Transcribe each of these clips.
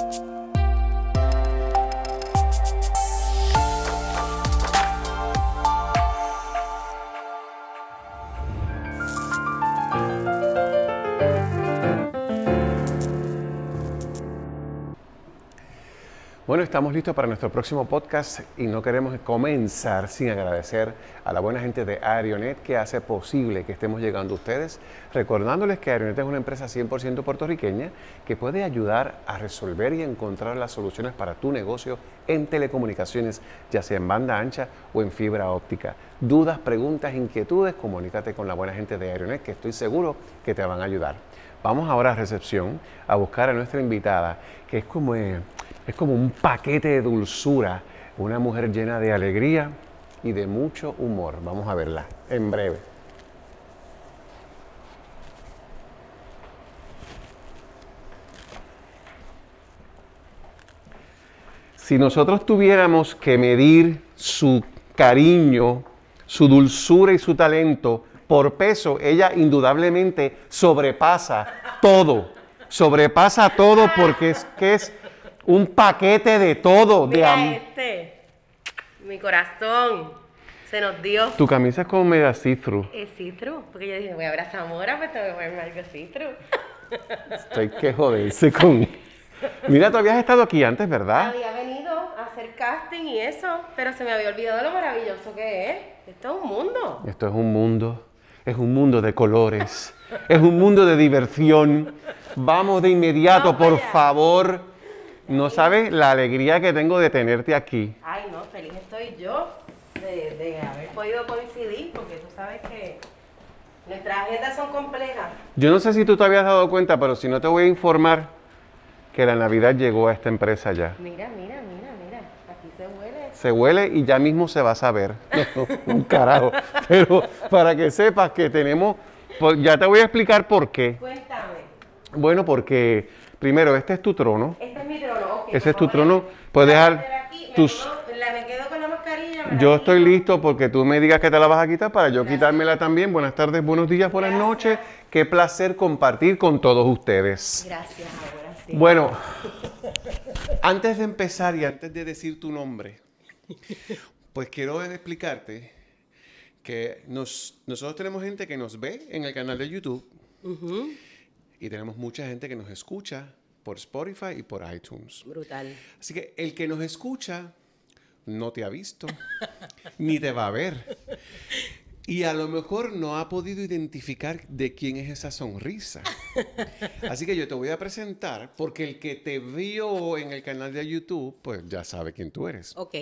Thank you. Bueno, estamos listos para nuestro próximo podcast y no queremos comenzar sin agradecer a la buena gente de Aeronet que hace posible que estemos llegando a ustedes, recordándoles que Aeronet es una empresa 100% puertorriqueña que puede ayudar a resolver y encontrar las soluciones para tu negocio en telecomunicaciones, ya sea en banda ancha o en fibra óptica. Dudas, preguntas, inquietudes, comunícate con la buena gente de Aeronet que estoy seguro que te van a ayudar. Vamos ahora a recepción a buscar a nuestra invitada, que es como... Eh, es como un paquete de dulzura, una mujer llena de alegría y de mucho humor. Vamos a verla en breve. Si nosotros tuviéramos que medir su cariño, su dulzura y su talento por peso, ella indudablemente sobrepasa todo. Sobrepasa todo porque es que es un paquete de todo. Mira de este. Mi corazón. Se nos dio. Tu camisa es como media citru. Es citru. Porque yo dije, voy a ver a Zamora, pues tengo que ponerme algo citru. Estoy que joderse con. Mira, tú habías estado aquí antes, ¿verdad? Había venido a hacer casting y eso, pero se me había olvidado lo maravilloso que es. Esto es un mundo. Esto es un mundo. Es un mundo de colores. es un mundo de diversión. Vamos de inmediato, por favor. No sabes la alegría que tengo de tenerte aquí. Ay, no, feliz estoy yo de, haber podido coincidir, porque tú sabes que nuestras agendas son complejas. Yo no sé si tú te habías dado cuenta, pero si no te voy a informar que la Navidad llegó a esta empresa ya. Mira, mira, mira, mira, aquí se huele. Se huele y ya mismo se va a saber. Un carajo. Pero para que sepas que tenemos, pues, ya te voy a explicar por qué. Cuéntame. Bueno, porque primero, este es tu trono. Este es mi trono, Ese es tu trono. Puedes dejar tus... la, me quedo con la mascarilla. Yo estoy listo porque tú me digas que te la vas a quitar para yo quitármela también. Buenas tardes, buenos días, buenas noches. Qué placer compartir con todos ustedes. Gracias, ahora sí. Bueno, antes de empezar y antes de decir tu nombre, pues quiero explicarte que nosotros tenemos gente que nos ve en el canal de YouTube y tenemos mucha gente que nos escucha por Spotify y por iTunes. Brutal. Así que el que nos escucha no te ha visto, ni te va a ver. Y a lo mejor no ha podido identificar de quién es esa sonrisa. Así que yo te voy a presentar, porque el que te vio en el canal de YouTube, pues ya sabe quién tú eres. Ok.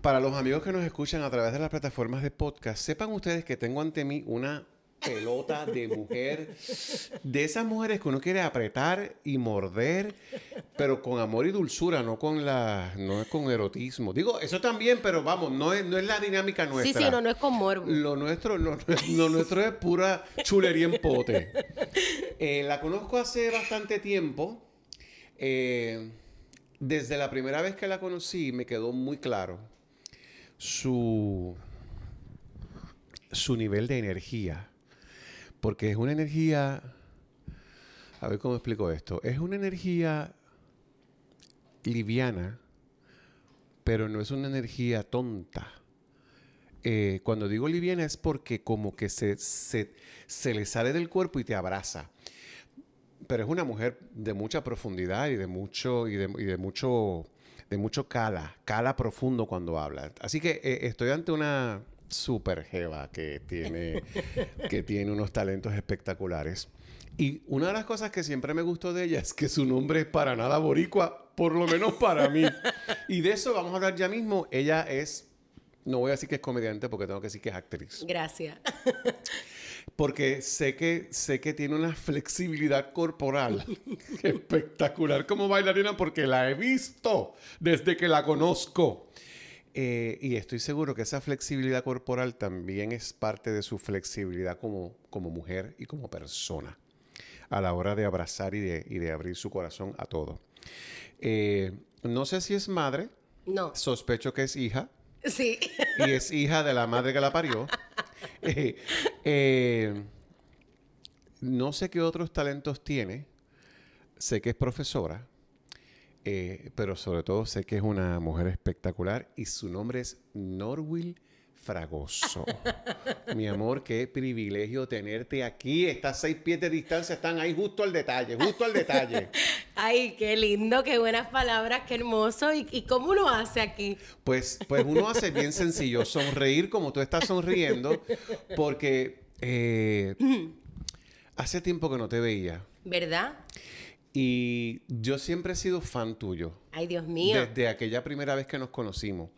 Para los amigos que nos escuchan a través de las plataformas de podcast, sepan ustedes que tengo ante mí una pelota de mujer, de esas mujeres que uno quiere apretar y morder, pero con amor y dulzura, no con la, no es con erotismo. Digo, eso también, pero vamos, no es, no es la dinámica nuestra. Sí, sí, no, no es con morbo. Lo nuestro, nuestro es pura chulería en pote. Eh, la conozco hace bastante tiempo. Eh, desde la primera vez que la conocí me quedó muy claro su, su nivel de energía porque es una energía, a ver cómo explico esto, es una energía liviana, pero no es una energía tonta. Eh, cuando digo liviana es porque como que se, se, le sale del cuerpo y te abraza. Pero es una mujer de mucha profundidad y de mucho, y de, mucho, de mucho cala, cala profundo cuando habla. Así que eh, estoy ante una super jeva que tiene, que tiene unos talentos espectaculares. Y una de las cosas que siempre me gustó de ella es que su nombre es para nada boricua, por lo menos para mí. y de eso vamos a hablar ya mismo. Ella es, no voy a decir que es comediante porque tengo que decir que es actriz. Gracias. porque sé que, sé que tiene una flexibilidad corporal espectacular como bailarina porque la he visto desde que la conozco. Eh, y estoy seguro que esa flexibilidad corporal también es parte de su flexibilidad como, mujer y como persona a la hora de abrazar y de, abrir su corazón a todo. Eh, no sé si es madre. No. Sospecho que es hija. Sí. Y es hija de la madre que la parió. Eh, no sé qué otros talentos tiene. Sé que es profesora. Eh, pero sobre todo sé que es una mujer espectacular y su nombre es Norwil Fragoso. Mi amor, qué privilegio tenerte aquí. Estas seis pies de distancia están ahí justo al detalle, justo al detalle. Ay, qué lindo, qué buenas palabras, qué hermoso. ¿Y, cómo lo hace aquí? Pues, pues uno hace bien sencillo, sonreír como tú estás sonriendo, porque eh, hace tiempo que no te veía. ¿Verdad? Y yo siempre he sido fan tuyo. Ay, Dios mío. Desde aquella primera vez que nos conocimos.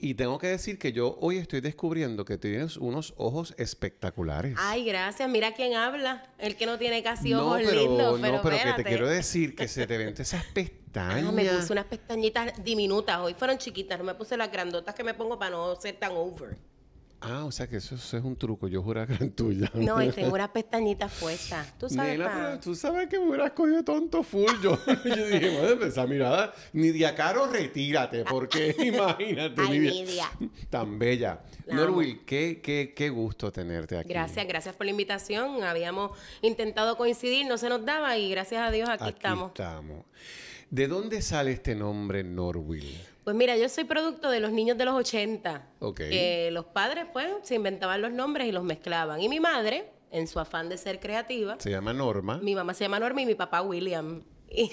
Y tengo que decir que yo hoy estoy descubriendo que tienes unos ojos espectaculares. Ay, gracias. Mira quién habla. El que no tiene casi ojos lindos. Pero no, pero que te quiero decir que se te ven esas pestañas. Ah, no, me puse unas pestañitas diminutas. Hoy fueron chiquitas. No me puse las grandotas que me pongo para no ser tan over. Ah, o sea que eso, es un truco. Yo juraba que tuya. tuya. No, y tengo unas pestañitas puestas. Tú sabes Nena, tú sabes que me hubieras cogido tonto full. Yo, yo dije, madre, esa mirada. Nidia Caro, retírate. Porque imagínate, Ay, Nidia. Tan bella. Norwil, qué, qué, qué gusto tenerte aquí. Gracias, gracias por la invitación. Habíamos intentado coincidir, no se nos daba y gracias a Dios aquí, aquí estamos. estamos. ¿De dónde sale este nombre Norwil? Pues mira, yo soy producto de los niños de los 80. Ok. Que los padres, pues, se inventaban los nombres y los mezclaban. Y mi madre, en su afán de ser creativa. Se llama Norma. Mi mamá se llama Norma y mi papá William. Y,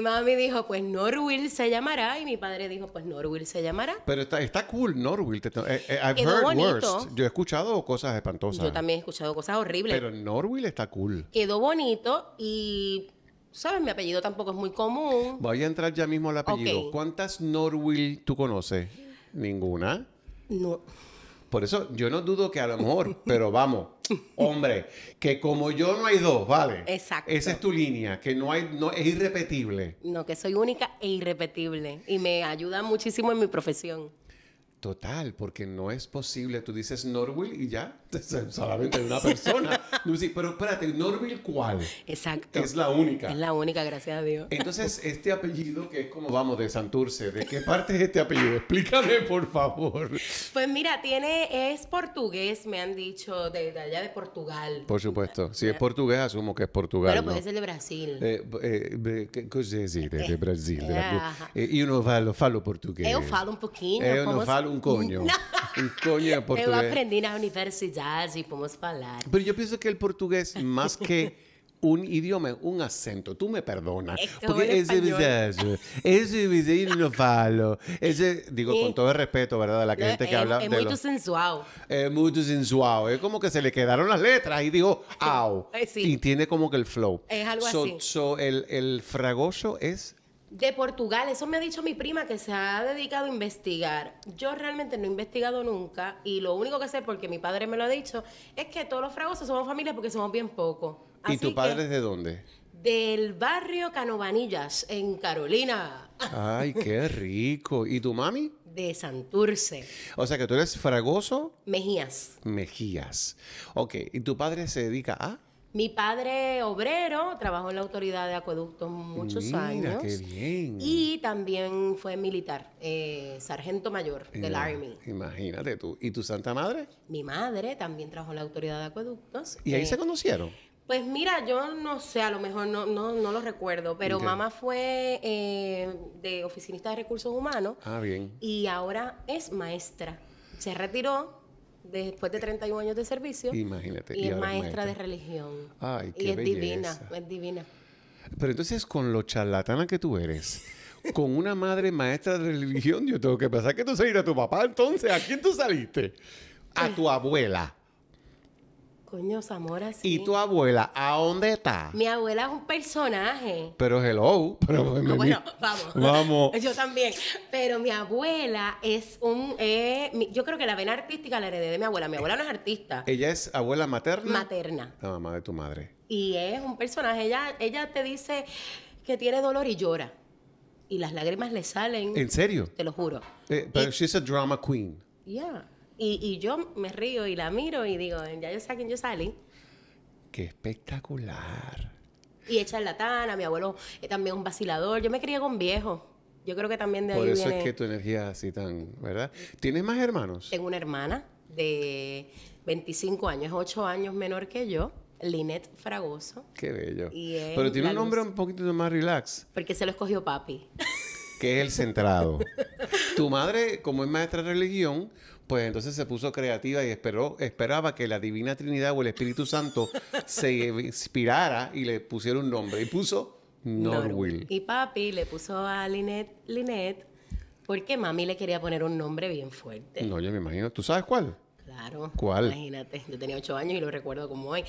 mami dijo, pues Norwill se llamará. Y mi padre dijo, pues Norwill se llamará. Pero está, cool Norwill. Eh, eh, I've heard worse. Yo he escuchado cosas espantosas. Yo también he escuchado cosas horribles. Pero Norwill está cool. Quedó bonito y sabes, mi apellido tampoco es muy común. Voy a entrar ya mismo al apellido. ¿Cuántas Norwill tú conoces? Ninguna. No. Por eso yo no dudo que a lo mejor, pero vamos, hombre, que como yo no hay dos, ¿vale? Exacto. Esa es tu línea, que no hay, no, es irrepetible. No, que soy única e irrepetible y me ayuda muchísimo en mi profesión. Total, porque no es posible. Tú dices Norville y ya, solamente una persona. pero espérate, Norville, cuál? Exacto. Es la única. Es la única, gracias a Dios. Entonces, este apellido que es como, vamos, de Santurce, ¿de qué parte es este apellido? Explícame, por favor. Pues mira, tiene, es portugués, me han dicho, de, allá de Portugal. Por supuesto. Si es portugués, asumo que es Portugal. Pero puede ser de Brasil. Eh, eh, ¿Qué es de, Brasil? Eh, yo no falo, portugués. Yo falo un poquito. Yo un coño. un coño portugués. Yo aprendí en la universidad, así podemos hablar. Pero yo pienso que el portugués, más que un idioma, un acento. Tú me perdonas. Es porque ese ese y no falo. Ese, digo, con todo el respeto, ¿verdad? a la gente que habla. Es, muy sensual. Es muy sensual. Es como que se le quedaron las letras y digo, au. Y tiene como que el flow. Es algo así. el, el fragoso es de Portugal, eso me ha dicho mi prima que se ha dedicado a investigar. Yo realmente no he investigado nunca y lo único que sé, porque mi padre me lo ha dicho, es que todos los fragosos somos familia porque somos bien pocos. ¿Y tu padre es de dónde? Del barrio Canovanillas, en Carolina. Ay, qué rico. ¿Y tu mami? de Santurce. O sea que tú eres Fragoso. Mejías. Mejías. Ok, ¿y tu padre se dedica a? Mi padre obrero, trabajó en la autoridad de acueductos muchos años. Y también fue militar, eh, sargento mayor del Army. Imagínate tú. ¿Y tu santa madre? Mi madre también trabajó en la autoridad de acueductos. ¿Y ahí eh, se conocieron? Pues mira, yo no sé, a lo mejor no, no, no lo recuerdo, pero mamá fue eh, de oficinista de recursos humanos. Ah, bien. Y ahora es maestra. Se retiró después de 31 años de servicio. Y, es maestra, de religión. Ay, qué y es divina, es divina. Pero entonces, con lo charlatana que tú eres, con una madre maestra de religión, yo tengo que pensar que tú saliste a tu papá. Entonces, ¿a quién tú saliste? A tu abuela. Coño, Zamora, sí. ¿Y tu abuela? ¿A dónde está? Mi abuela es un personaje. Pero hello. Pero ah, bueno, vamos. Vamos. yo también. Pero mi abuela es un... Eh, yo creo que la vena artística la heredé de mi abuela. Mi abuela no es artista. ¿Ella es abuela materna? Materna. La mamá de tu madre. Y es un personaje. Ella, ella te dice que tiene dolor y llora. Y las lágrimas le salen. ¿En serio? Te lo juro. Eh, pero she's a drama queen. Yeah. Y, yo me río y la miro y digo, ya yo sé a quién yo salí. ¡Qué espectacular! Y la tana. mi abuelo eh, también un vacilador. Yo me crié con viejos. Yo creo que también de Por eso es que tu energía así tan, ¿verdad? ¿Tienes más hermanos? Tengo una hermana de 25 años, 8 años menor que yo. Linet Fragoso. Qué bello. Pero tiene un nombre un poquito más relax. Porque se lo escogió papi. Que es el centrado. tu madre, como es maestra de religión, pues entonces se puso creativa y esperó, esperaba que la Divina Trinidad o el Espíritu Santo se inspirara y le pusiera un nombre. Y puso Norwill. Y papi le puso a Linet Linet porque mami le quería poner un nombre bien fuerte. No, yo me imagino. ¿Tú sabes cuál? Claro. ¿Cuál? Imagínate, yo tenía ocho años y lo recuerdo como hoy.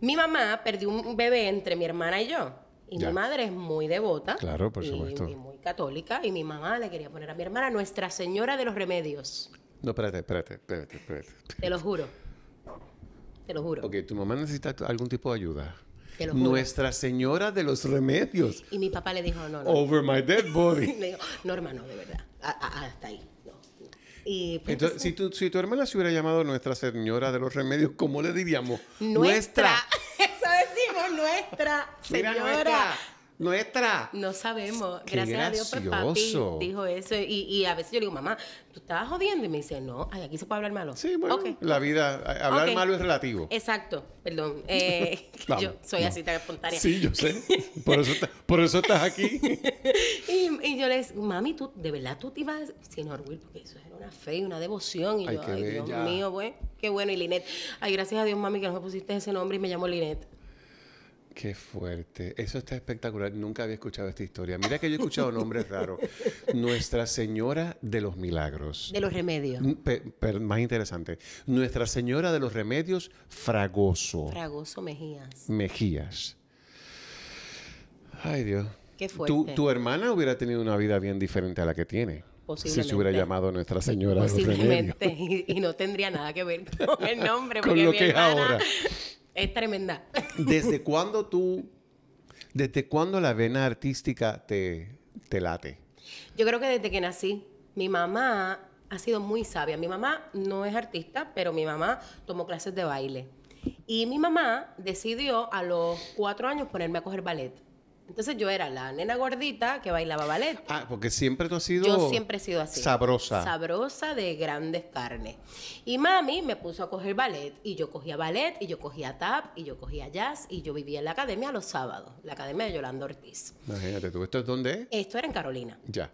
Mi mamá perdió un bebé entre mi hermana y yo. Y mi madre es muy devota. Claro, por supuesto. y muy católica. Y mi mamá le quería poner a mi hermana Nuestra Señora de los Remedios. No, espérate, espérate, espérate, espérate. Te lo juro. Te lo juro. Ok, tu mamá necesita algún tipo de ayuda. Te lo juro. Nuestra Señora de los Remedios. Y mi papá le dijo, no, no. Over my dead body. le dijo, no, hermano, de verdad. Ah, hasta ahí. No. Y Entonces, si tu, si tu hermana se hubiera llamado Nuestra Señora de los Remedios, ¿cómo le diríamos? Nuestra. nuestra. Eso decimos, Nuestra Señora nuestra. No sabemos. Gracias a Dios, pues papi dijo eso. Y, y, a veces yo digo, mamá, tú estabas jodiendo. Y me dice, no, aquí se puede hablar malo. Sí, bueno, la vida, hablar malo es relativo. Exacto, perdón. Eh, yo soy así tan espontánea. Sí, yo sé. Por eso, por eso estás aquí. y, y, yo le digo, mami, tú, de verdad tú te ibas sin orgullo, porque eso era una fe y una devoción. Y yo, ay, Dios mío, qué bueno. Y Linet, ay, gracias a Dios, mami, que no me pusiste ese nombre y me llamo Linet. Qué fuerte. Eso está espectacular. Nunca había escuchado esta historia. Mira que yo he escuchado nombres raros. Nuestra Señora de los Milagros. De los Remedios. más interesante. Nuestra Señora de los Remedios Fragoso. Fragoso Mejías. Mejías. Ay Dios. Qué fuerte. Tu, hermana hubiera tenido una vida bien diferente a la que tiene. Si se hubiera llamado Nuestra Señora de los Remedios. Y, y no tendría nada que ver con el nombre. con que es ahora. Es tremenda. ¿Desde cuándo tú, desde cuándo la vena artística te, te late? Yo creo que desde que nací, mi mamá ha sido muy sabia. Mi mamá no es artista, pero mi mamá tomó clases de baile. Y mi mamá decidió a los cuatro años ponerme a coger ballet. Entonces yo era la nena gordita que bailaba ballet. Ah, porque siempre tú has sido. Yo siempre he sido así. Sabrosa. Sabrosa de grandes carnes. Y mami me puso a coger ballet. Y yo cogía ballet, y yo cogía tap, y yo cogía jazz, y yo vivía en la academia los sábados, la academia de Yolanda Ortiz. Imagínate tú, ¿esto es dónde? Esto era en Carolina. Ya.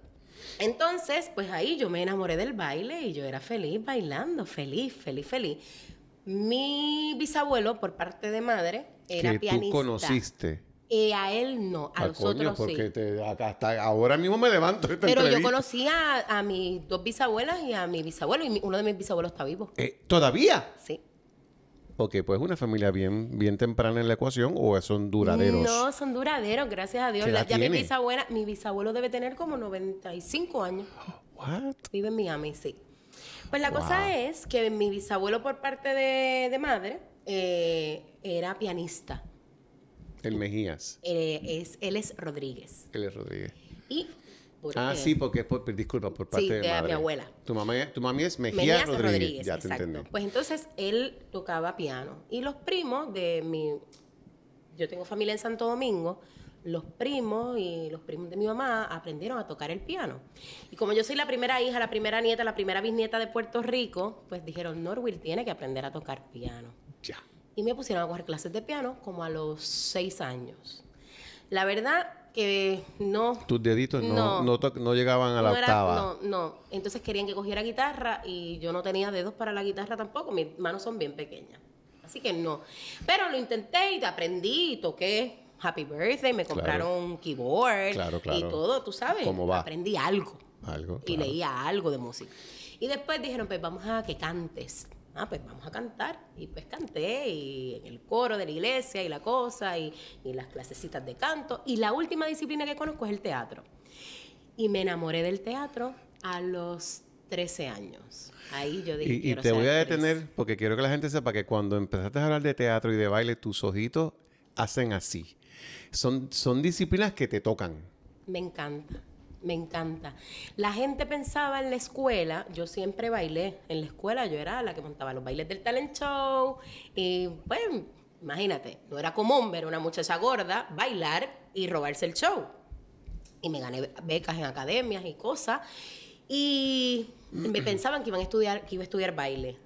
Entonces, pues ahí yo me enamoré del baile y yo era feliz bailando, feliz, feliz, feliz. Mi bisabuelo, por parte de madre, era que pianista. Tú conociste a él no, a, a ah, los porque hasta ahora mismo me levanto. Pero yo conocí a, mis dos bisabuelas y a mi bisabuelo, y uno de mis bisabuelos está vivo. Eh, ¿Todavía? Sí. Ok, pues una familia bien, bien temprana en la ecuación o son duraderos. No, son duraderos, gracias a Dios. ya mi bisabuela, mi bisabuelo debe tener como 95 años. What? Vive en Miami, sí. Pues la cosa es que mi bisabuelo por parte de, madre eh, era pianista. El Mejías. Eh, es, él es Rodríguez. Él es Rodríguez. Y ah, sí, porque es por, disculpa, por parte de, mi abuela. Tu mamá, mami es Mejía, Rodríguez. Ya te entendí. Pues entonces él tocaba piano. Y los primos de mi. Yo tengo familia en Santo Domingo. Los primos y los primos de mi mamá aprendieron a tocar el piano. Y como yo soy la primera hija, la primera nieta, la primera bisnieta de Puerto Rico, pues dijeron: Norwil tiene que aprender a tocar piano. Ya y me pusieron a coger clases de piano como a los seis años. La verdad, que no. Tus deditos no, llegaban a la octava. No, no. Entonces querían que cogiera guitarra y yo no tenía dedos para la guitarra tampoco. Mis manos son bien pequeñas. Así que no. Pero lo intenté y aprendí y toqué Happy Birthday. Me compraron un keyboard claro, claro. y todo, tú sabes. ¿Cómo Aprendí algo. Algo. Y leía algo de música. Y después dijeron, pues vamos a que cantes. Ah, pues vamos a cantar. Y pues canté, y en el coro de la iglesia, y la cosa, y, las clasecitas de canto. Y la última disciplina que conozco es el teatro. Y me enamoré del teatro a los 13 años. Ahí yo dije. Y, y te voy a detener porque quiero que la gente sepa que cuando empezaste a hablar de teatro y de baile, tus ojitos hacen así. Son, son disciplinas que te tocan. Me encanta. Me encanta. La gente pensaba en la escuela, yo siempre bailé. En la escuela yo era la que montaba los bailes del talent show. Y pues, imagínate, no era común ver a una muchacha gorda bailar y robarse el show. Y me gané becas en academias y cosas. Y me pensaban que iban a estudiar, que iba a estudiar baile.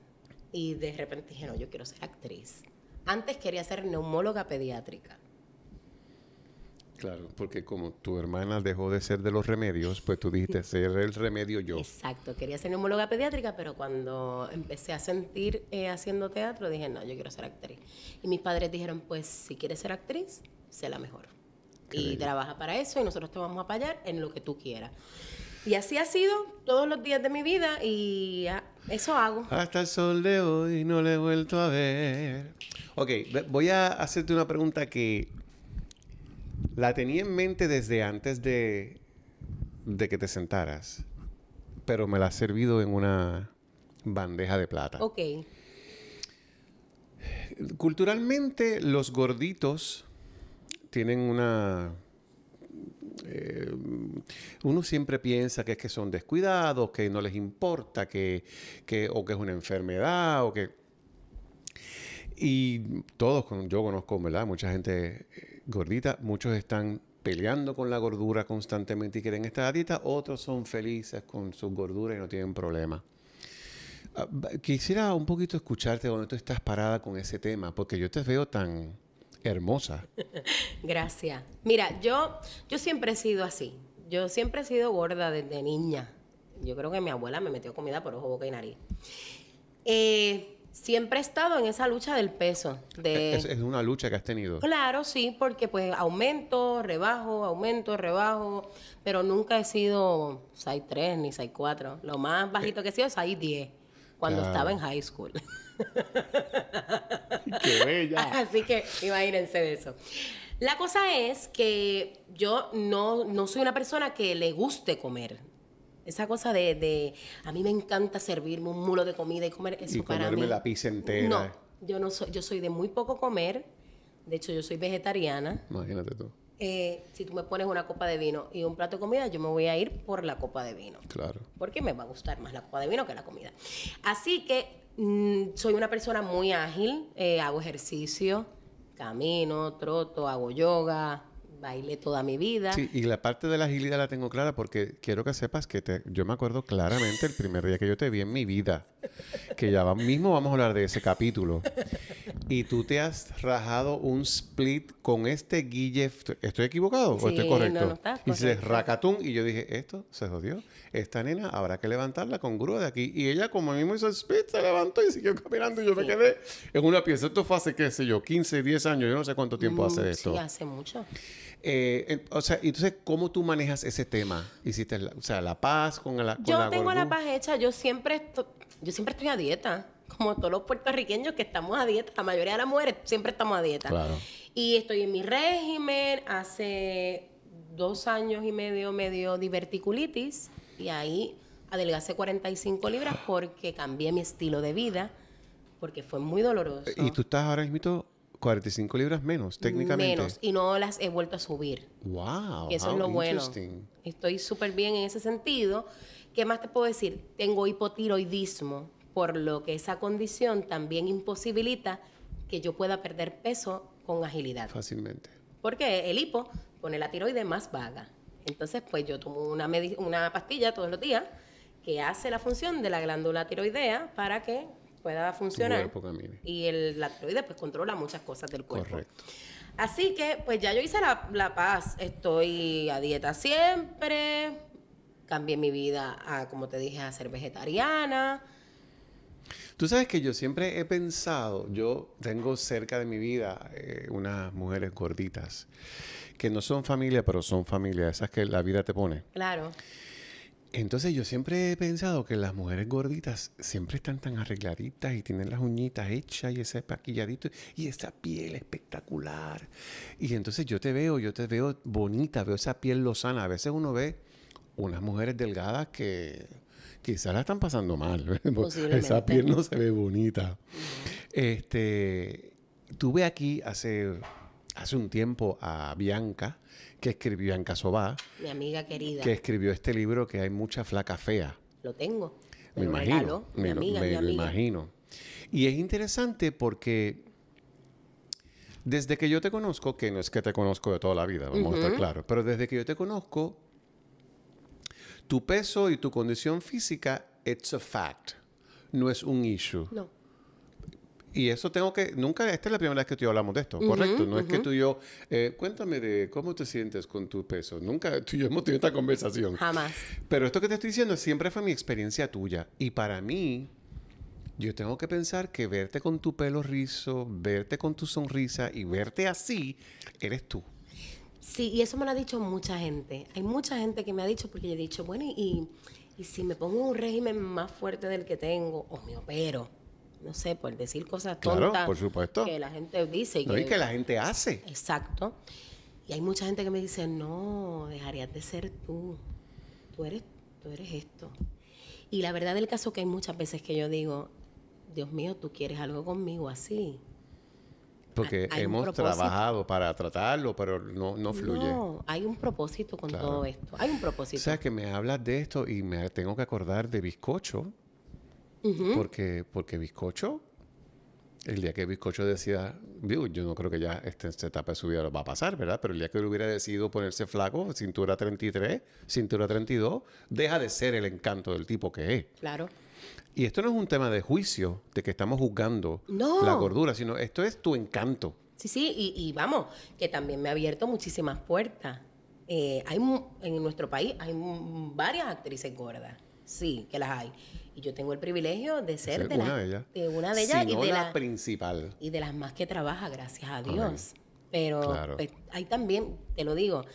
Y de repente dije, no, yo quiero ser actriz. Antes quería ser neumóloga pediátrica. Claro, porque como tu hermana dejó de ser de los remedios, pues tú dijiste ser el remedio yo. Exacto, quería ser neumóloga pediátrica, pero cuando empecé a sentir eh, haciendo teatro, dije, no, yo quiero ser actriz. Y mis padres dijeron, pues si quieres ser actriz, sé la mejor. y trabaja para eso y nosotros te vamos a apoyar en lo que tú quieras. Y así ha sido todos los días de mi vida y ah, eso hago. Hasta el sol de hoy no le he vuelto a ver. Ok, voy a hacerte una pregunta que la tenía en mente desde antes de, que te sentaras, pero me la ha servido en una bandeja de plata. Ok. Culturalmente, los gorditos tienen una... Eh, uno siempre piensa que es que son descuidados, que no les importa, que, o que es una enfermedad, o que... Y todos, yo conozco, ¿verdad? Mucha gente eh, gordita. Muchos están peleando con la gordura constantemente y quieren a dieta. Otros son felices con su gordura y no tienen problema. Ah, quisiera un poquito escucharte cuando tú estás parada con ese tema, porque yo te veo tan hermosa. Gracias. Mira, yo, yo siempre he sido así. Yo siempre he sido gorda desde niña. Yo creo que mi abuela me metió comida por ojo, boca y nariz. Eh, siempre he estado en esa lucha del peso. De... E-, es, una lucha que has tenido. Claro, sí, porque pues aumento, rebajo, aumento, rebajo, pero nunca he sido 6'3 ni 6'4. Lo más eh, bajito que he sido es 6'10 cuando estaba en high school. ¡Qué bella! Así que imagínense de eso. La cosa es que yo no, no soy una persona que le guste comer. Esa cosa de, de, a mí me encanta servirme un mulo de comida y comer eso y para comerme la pizza entera. No, yo no soy, yo soy de muy poco comer. De hecho, yo soy vegetariana. Imagínate tú. Eh, si tú me pones una copa de vino y un plato de comida, yo me voy a ir por la copa de vino. Claro. Porque me va a gustar más la copa de vino que la comida. Así que mm, soy una persona muy ágil, eh, hago ejercicio, camino, troto, hago yoga, bailé toda mi vida. Sí, y la parte de la agilidad la tengo clara porque quiero que sepas que te, yo me acuerdo claramente el primer día que yo te vi en mi vida. que ya mismo vamos a hablar de ese capítulo. Y tú te has rajado un split con este Guille. ¿Estoy equivocado o estoy correcto? Y dices racatún. Y yo dije, esto se jodió. Esta nena habrá que levantarla con grúa de aquí. Y ella, como mismo hizo el split, se levantó y siguió caminando. Y yo me quedé en una pieza. Esto fue hace, qué sé yo, 15, 10 años. Yo no sé cuánto tiempo hace mm, esto. Sí, hace mucho. Eh, o sea, entonces, ¿cómo tú manejas ese tema? ¿Hiciste, la, o sea, la paz con la... Con yo tengo la paz hecha. Yo siempre yo siempre estoy a dieta, como todos los puertorriqueños que estamos a dieta, la mayoría de las mujeres siempre estamos a dieta. Y estoy en mi régimen, hace dos años y medio me dio diverticulitis y ahí adelgacé 45 libras porque cambié mi estilo de vida, porque fue muy doloroso. Eh, ¿Y tú estás ahora mismo 45 libras menos, técnicamente? Menos, y no las he vuelto a subir. ¡Wow! Y eso es lo bueno. Estoy súper bien en ese sentido. ¿Qué más te puedo decir? Tengo hipotiroidismo, por lo que esa condición también imposibilita que yo pueda perder peso con agilidad. Fácilmente. Porque el hipo pone la tiroides más vaga. Entonces, pues yo tomo una, pastilla todos los días que hace la función de la glándula tiroidea para que pueda funcionar. Y el, la tiroides pues controla muchas cosas del cuerpo. Correcto. Así que pues ya yo hice la paz, estoy a dieta siempre, cambié mi vida a, como te dije, a ser vegetariana. Tú sabes que yo siempre he pensado, yo tengo cerca de mi vida eh, unas mujeres gorditas, que no son familia, pero son familia, esas que la vida te pone. Claro. Entonces yo siempre he pensado que las mujeres gorditas siempre están tan arregladitas y tienen las uñitas hechas y ese paquilladito y esa piel espectacular. Y entonces yo te veo, yo te veo bonita, veo esa piel lozana. A veces uno ve unas mujeres delgadas que quizás la están pasando mal. Esa piel no se ve bonita. Este, tuve aquí hace, hace un tiempo a Bianca, que escribió, Bianca Sobá. Mi amiga querida. Que escribió este libro que hay mucha flaca fea. Lo tengo. Me, imagino. me, imagino. Y es interesante porque desde que yo te conozco, que no es que te conozco de toda la vida, vamos a estar claros, pero desde que yo te conozco, tu peso y tu condición física, it's a fact. No es un issue. No. Y eso tengo que, nunca, esta es la primera vez que tú y yo hablamos de esto, correcto. No es que tú y yo, eh, cuéntame de cómo te sientes con tu peso. Nunca tú y yo hemos tenido esta conversación. Jamás. Pero esto que te estoy diciendo siempre fue mi experiencia tuya. Y para mí, yo tengo que pensar que verte con tu pelo rizo, verte con tu sonrisa y verte así, eres tú. Sí, y eso me lo ha dicho mucha gente. Hay mucha gente que me ha dicho, porque yo he dicho, bueno, y, si me pongo un régimen más fuerte del que tengo, o me Pero, no sé, por decir cosas tontas. por supuesto. Que la gente dice. No, y que la gente hace. Exacto. Y hay mucha gente que me dice, no, dejarías de ser tú. Tú eres, tú eres esto. Y la verdad del caso es que hay muchas veces que yo digo, Dios mío, tú quieres algo conmigo así porque hemos trabajado para tratarlo, pero no, no fluye. No, hay un propósito con todo esto. Hay un propósito. O sea, que me hablas de esto y me tengo que acordar de bizcocho. porque, porque bizcocho, el día que bizcocho decida, yo no creo que ya esta, etapa de su vida lo va a pasar, ¿verdad? Pero el día que él hubiera decidido ponerse flaco, cintura 33, cintura 32, deja de ser el encanto del tipo que es. Claro. Y esto no es un tema de juicio, de que estamos juzgando la gordura, sino esto es tu encanto. Sí, sí, y, vamos, que también me ha abierto muchísimas puertas. Eh, hay en nuestro país hay varias actrices gordas, sí, que las hay. Y yo tengo el privilegio de ser, de, una de, ellas. y de la, principal. Y de las más que trabaja, gracias a Dios. Pero pues, hay también, te lo digo,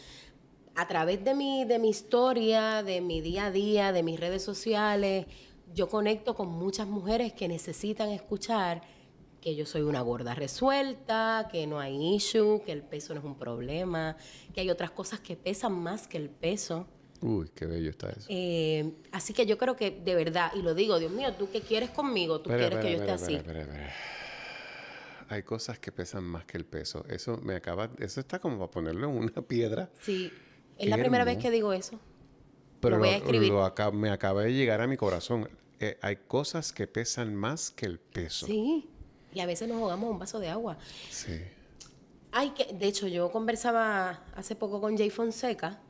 a través de mi, de mi historia, de mi día a día, de mis redes sociales, yo conecto con muchas mujeres que necesitan escuchar que yo soy una gorda resuelta, que no hay issue, que el peso no es un problema, que hay otras cosas que pesan más que el peso. Uy, qué bello está eso. Eh, así que yo creo que de verdad, y lo digo, Dios mío, ¿tú qué quieres conmigo? ¿Tú quieres que yo esté así? Hay cosas que pesan más que el peso. Eso me acaba, eso está como para ponerle una piedra. Sí, es la primera vez que digo eso. Pero lo voy a escribir. me acaba de llegar a mi corazón. Eh, hay cosas que pesan más que el peso. Sí, y a veces nos jugamos un vaso de agua. Sí. Hay que, de hecho, yo conversaba hace poco con Jay Fonseca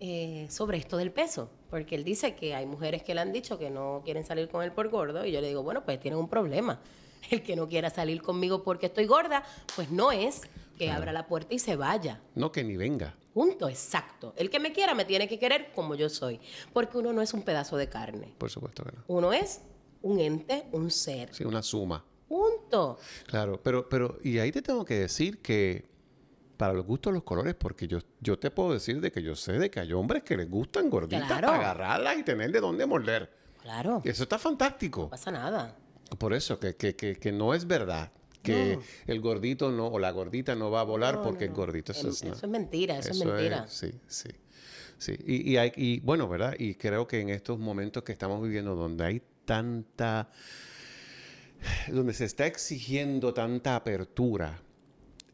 eh, sobre esto del peso, porque él dice que hay mujeres que le han dicho que no quieren salir con él por gordo, y yo le digo, bueno, pues tienen un problema. El que no quiera salir conmigo porque estoy gorda, pues no es que abra la puerta y se vaya. No que ni venga. Punto, exacto. El que me quiera me tiene que querer como yo soy, porque uno no es un pedazo de carne. Por supuesto que no. Uno es un ente, un ser. Sí, una suma. Punto. Claro, pero, pero, y ahí te tengo que decir que para los gustos los colores, porque yo, yo te puedo decir de que yo sé de que hay hombres que les gustan gorditas claro. para agarrarlas y tener de dónde morder. Claro. Eso está fantástico. No pasa nada. Por eso, que, que, que, que no es verdad que el gordito no o la gordita no va a volar porque el gordito es, em, eso es mentira, eso, es mentira. sí, sí. y, hay, bueno, ¿verdad? Y creo que en estos momentos que estamos viviendo donde hay tanta donde se está exigiendo tanta apertura,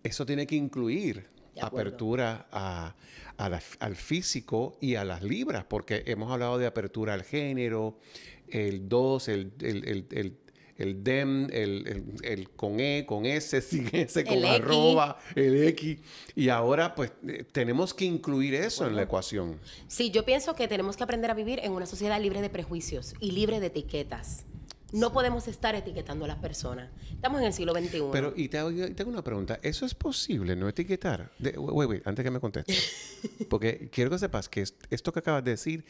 eso tiene que incluir apertura al físico y a las libras, porque hemos hablado de apertura al género, el 2, el, el, el DEM, el, con E, con S, sin S, con arroba, el X. Y ahora pues eh, tenemos que incluir eso en la ecuación. Sí, yo pienso que tenemos que aprender a vivir en una sociedad libre de prejuicios y libre de etiquetas. No podemos estar etiquetando a las personas. Estamos en el siglo XXI. Pero, y te hago, una pregunta. ¿Eso es posible, no etiquetar? Güey, wait, antes que me conteste. Porque quiero que sepas que esto que acabas de decir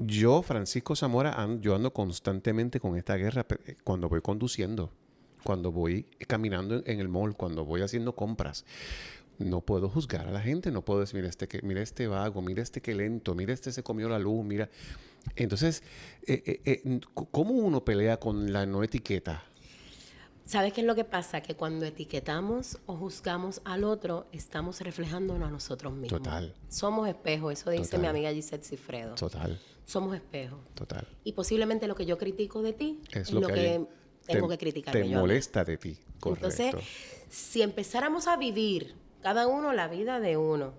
yo, Francisco Zamora, ando, yo ando constantemente con esta guerra eh, cuando voy conduciendo, cuando voy caminando en el mall, cuando voy haciendo compras. No puedo juzgar a la gente, no puedo decir, mira este, que, mira este vago, mira este que lento, mira este se comió la luz, mira. Entonces, eh, eh, ¿cómo uno pelea con la no etiqueta? ¿Sabes qué es lo que pasa? Que cuando etiquetamos o juzgamos al otro, estamos reflejándonos a nosotros mismos. Total. Somos espejos, eso dice mi amiga Gisette Cifredo. Total somos espejos. Total. Y posiblemente lo que yo critico de ti es, lo, que, tengo que criticar. Te molesta de ti. Correcto. Entonces, si empezáramos a vivir cada uno la vida de uno,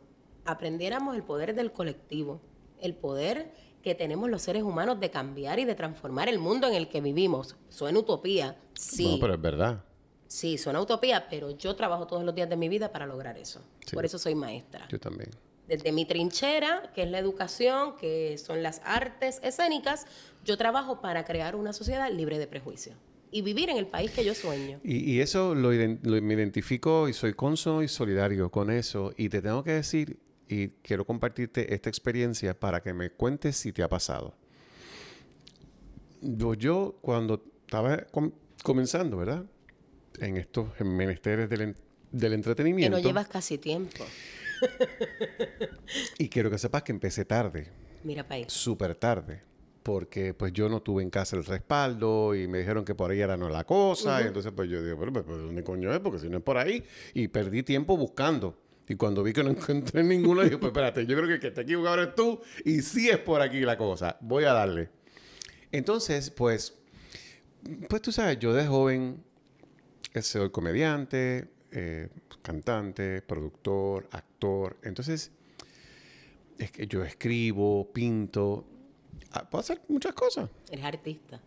aprendiéramos el poder del colectivo, el poder que tenemos los seres humanos de cambiar y de transformar el mundo en el que vivimos. Suena utopía, sí. No, pero es verdad. Sí, suena utopía, pero yo trabajo todos los días de mi vida para lograr eso. Por eso soy maestra. Yo también. Desde mi trinchera, que es la educación, que son las artes escénicas, yo trabajo para crear una sociedad libre de prejuicios y vivir en el país que yo sueño. Y, eso lo, me identifico y soy consono y solidario con eso. Y te tengo que decir, y quiero compartirte esta experiencia para que me cuentes si te ha pasado. Yo, yo cuando estaba comenzando, ¿verdad? En estos menesteres del, del entretenimiento. Que no llevas casi tiempo y quiero que sepas que empecé tarde. Mira Súper tarde. Porque pues yo no tuve en casa el respaldo y me dijeron que por ahí era no la cosa. Y entonces pues yo digo, pero pues, pues, ¿dónde coño es? Porque si no es por ahí. Y perdí tiempo buscando. Y cuando vi que no encontré ninguno, dije, pues espérate, yo creo que el que está equivocado eres tú. Y sí es por aquí la cosa. Voy a darle. Entonces, pues, pues tú sabes, yo de joven eh, soy comediante, eh, cantante, productor, actor. Entonces, es que yo escribo, pinto, ah, puedo hacer muchas cosas. Eres artista.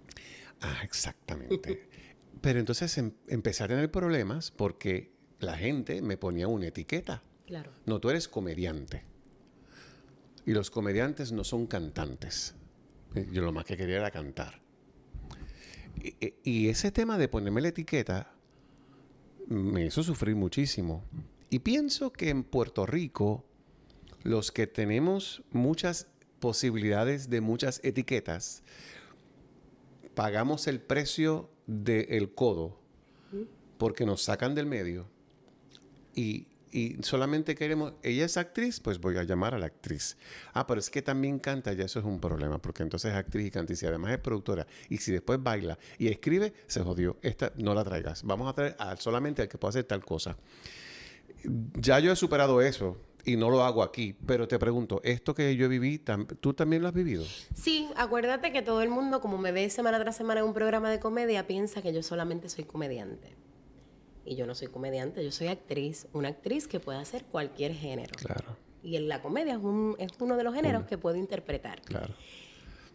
Ah, exactamente. Pero entonces em, empecé a tener problemas porque la gente me ponía una etiqueta. Claro. No, tú eres comediante. Y los comediantes no son cantantes. Eh, yo lo más que quería era cantar. y eh, ese tema de ponerme la etiqueta me hizo sufrir muchísimo. Y pienso que en Puerto Rico, los que tenemos muchas posibilidades de muchas etiquetas, pagamos el precio del codo porque nos sacan del medio y y solamente queremos, ella es actriz, pues voy a llamar a la actriz. Ah, pero es que también canta, ya eso es un problema, porque entonces es actriz y canta, y además es productora, y si después baila y escribe, se jodió. Esta no la traigas. Vamos a traer solamente al que pueda hacer tal cosa. Ya yo he superado eso, y no lo hago aquí, pero te pregunto, esto que yo viví, ¿tú también lo has vivido? Sí, acuérdate que todo el mundo, como me ve semana tras semana en un programa de comedia, piensa que yo solamente soy comediante. Y yo no soy comediante, yo soy actriz, una actriz que puede hacer cualquier género. Y en la comedia es, un, es uno de los géneros que puedo interpretar.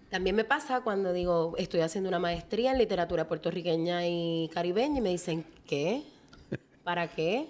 También me pasa cuando digo, estoy haciendo una maestría en literatura puertorriqueña y caribeña y me dicen, ¿qué? ¿Para qué?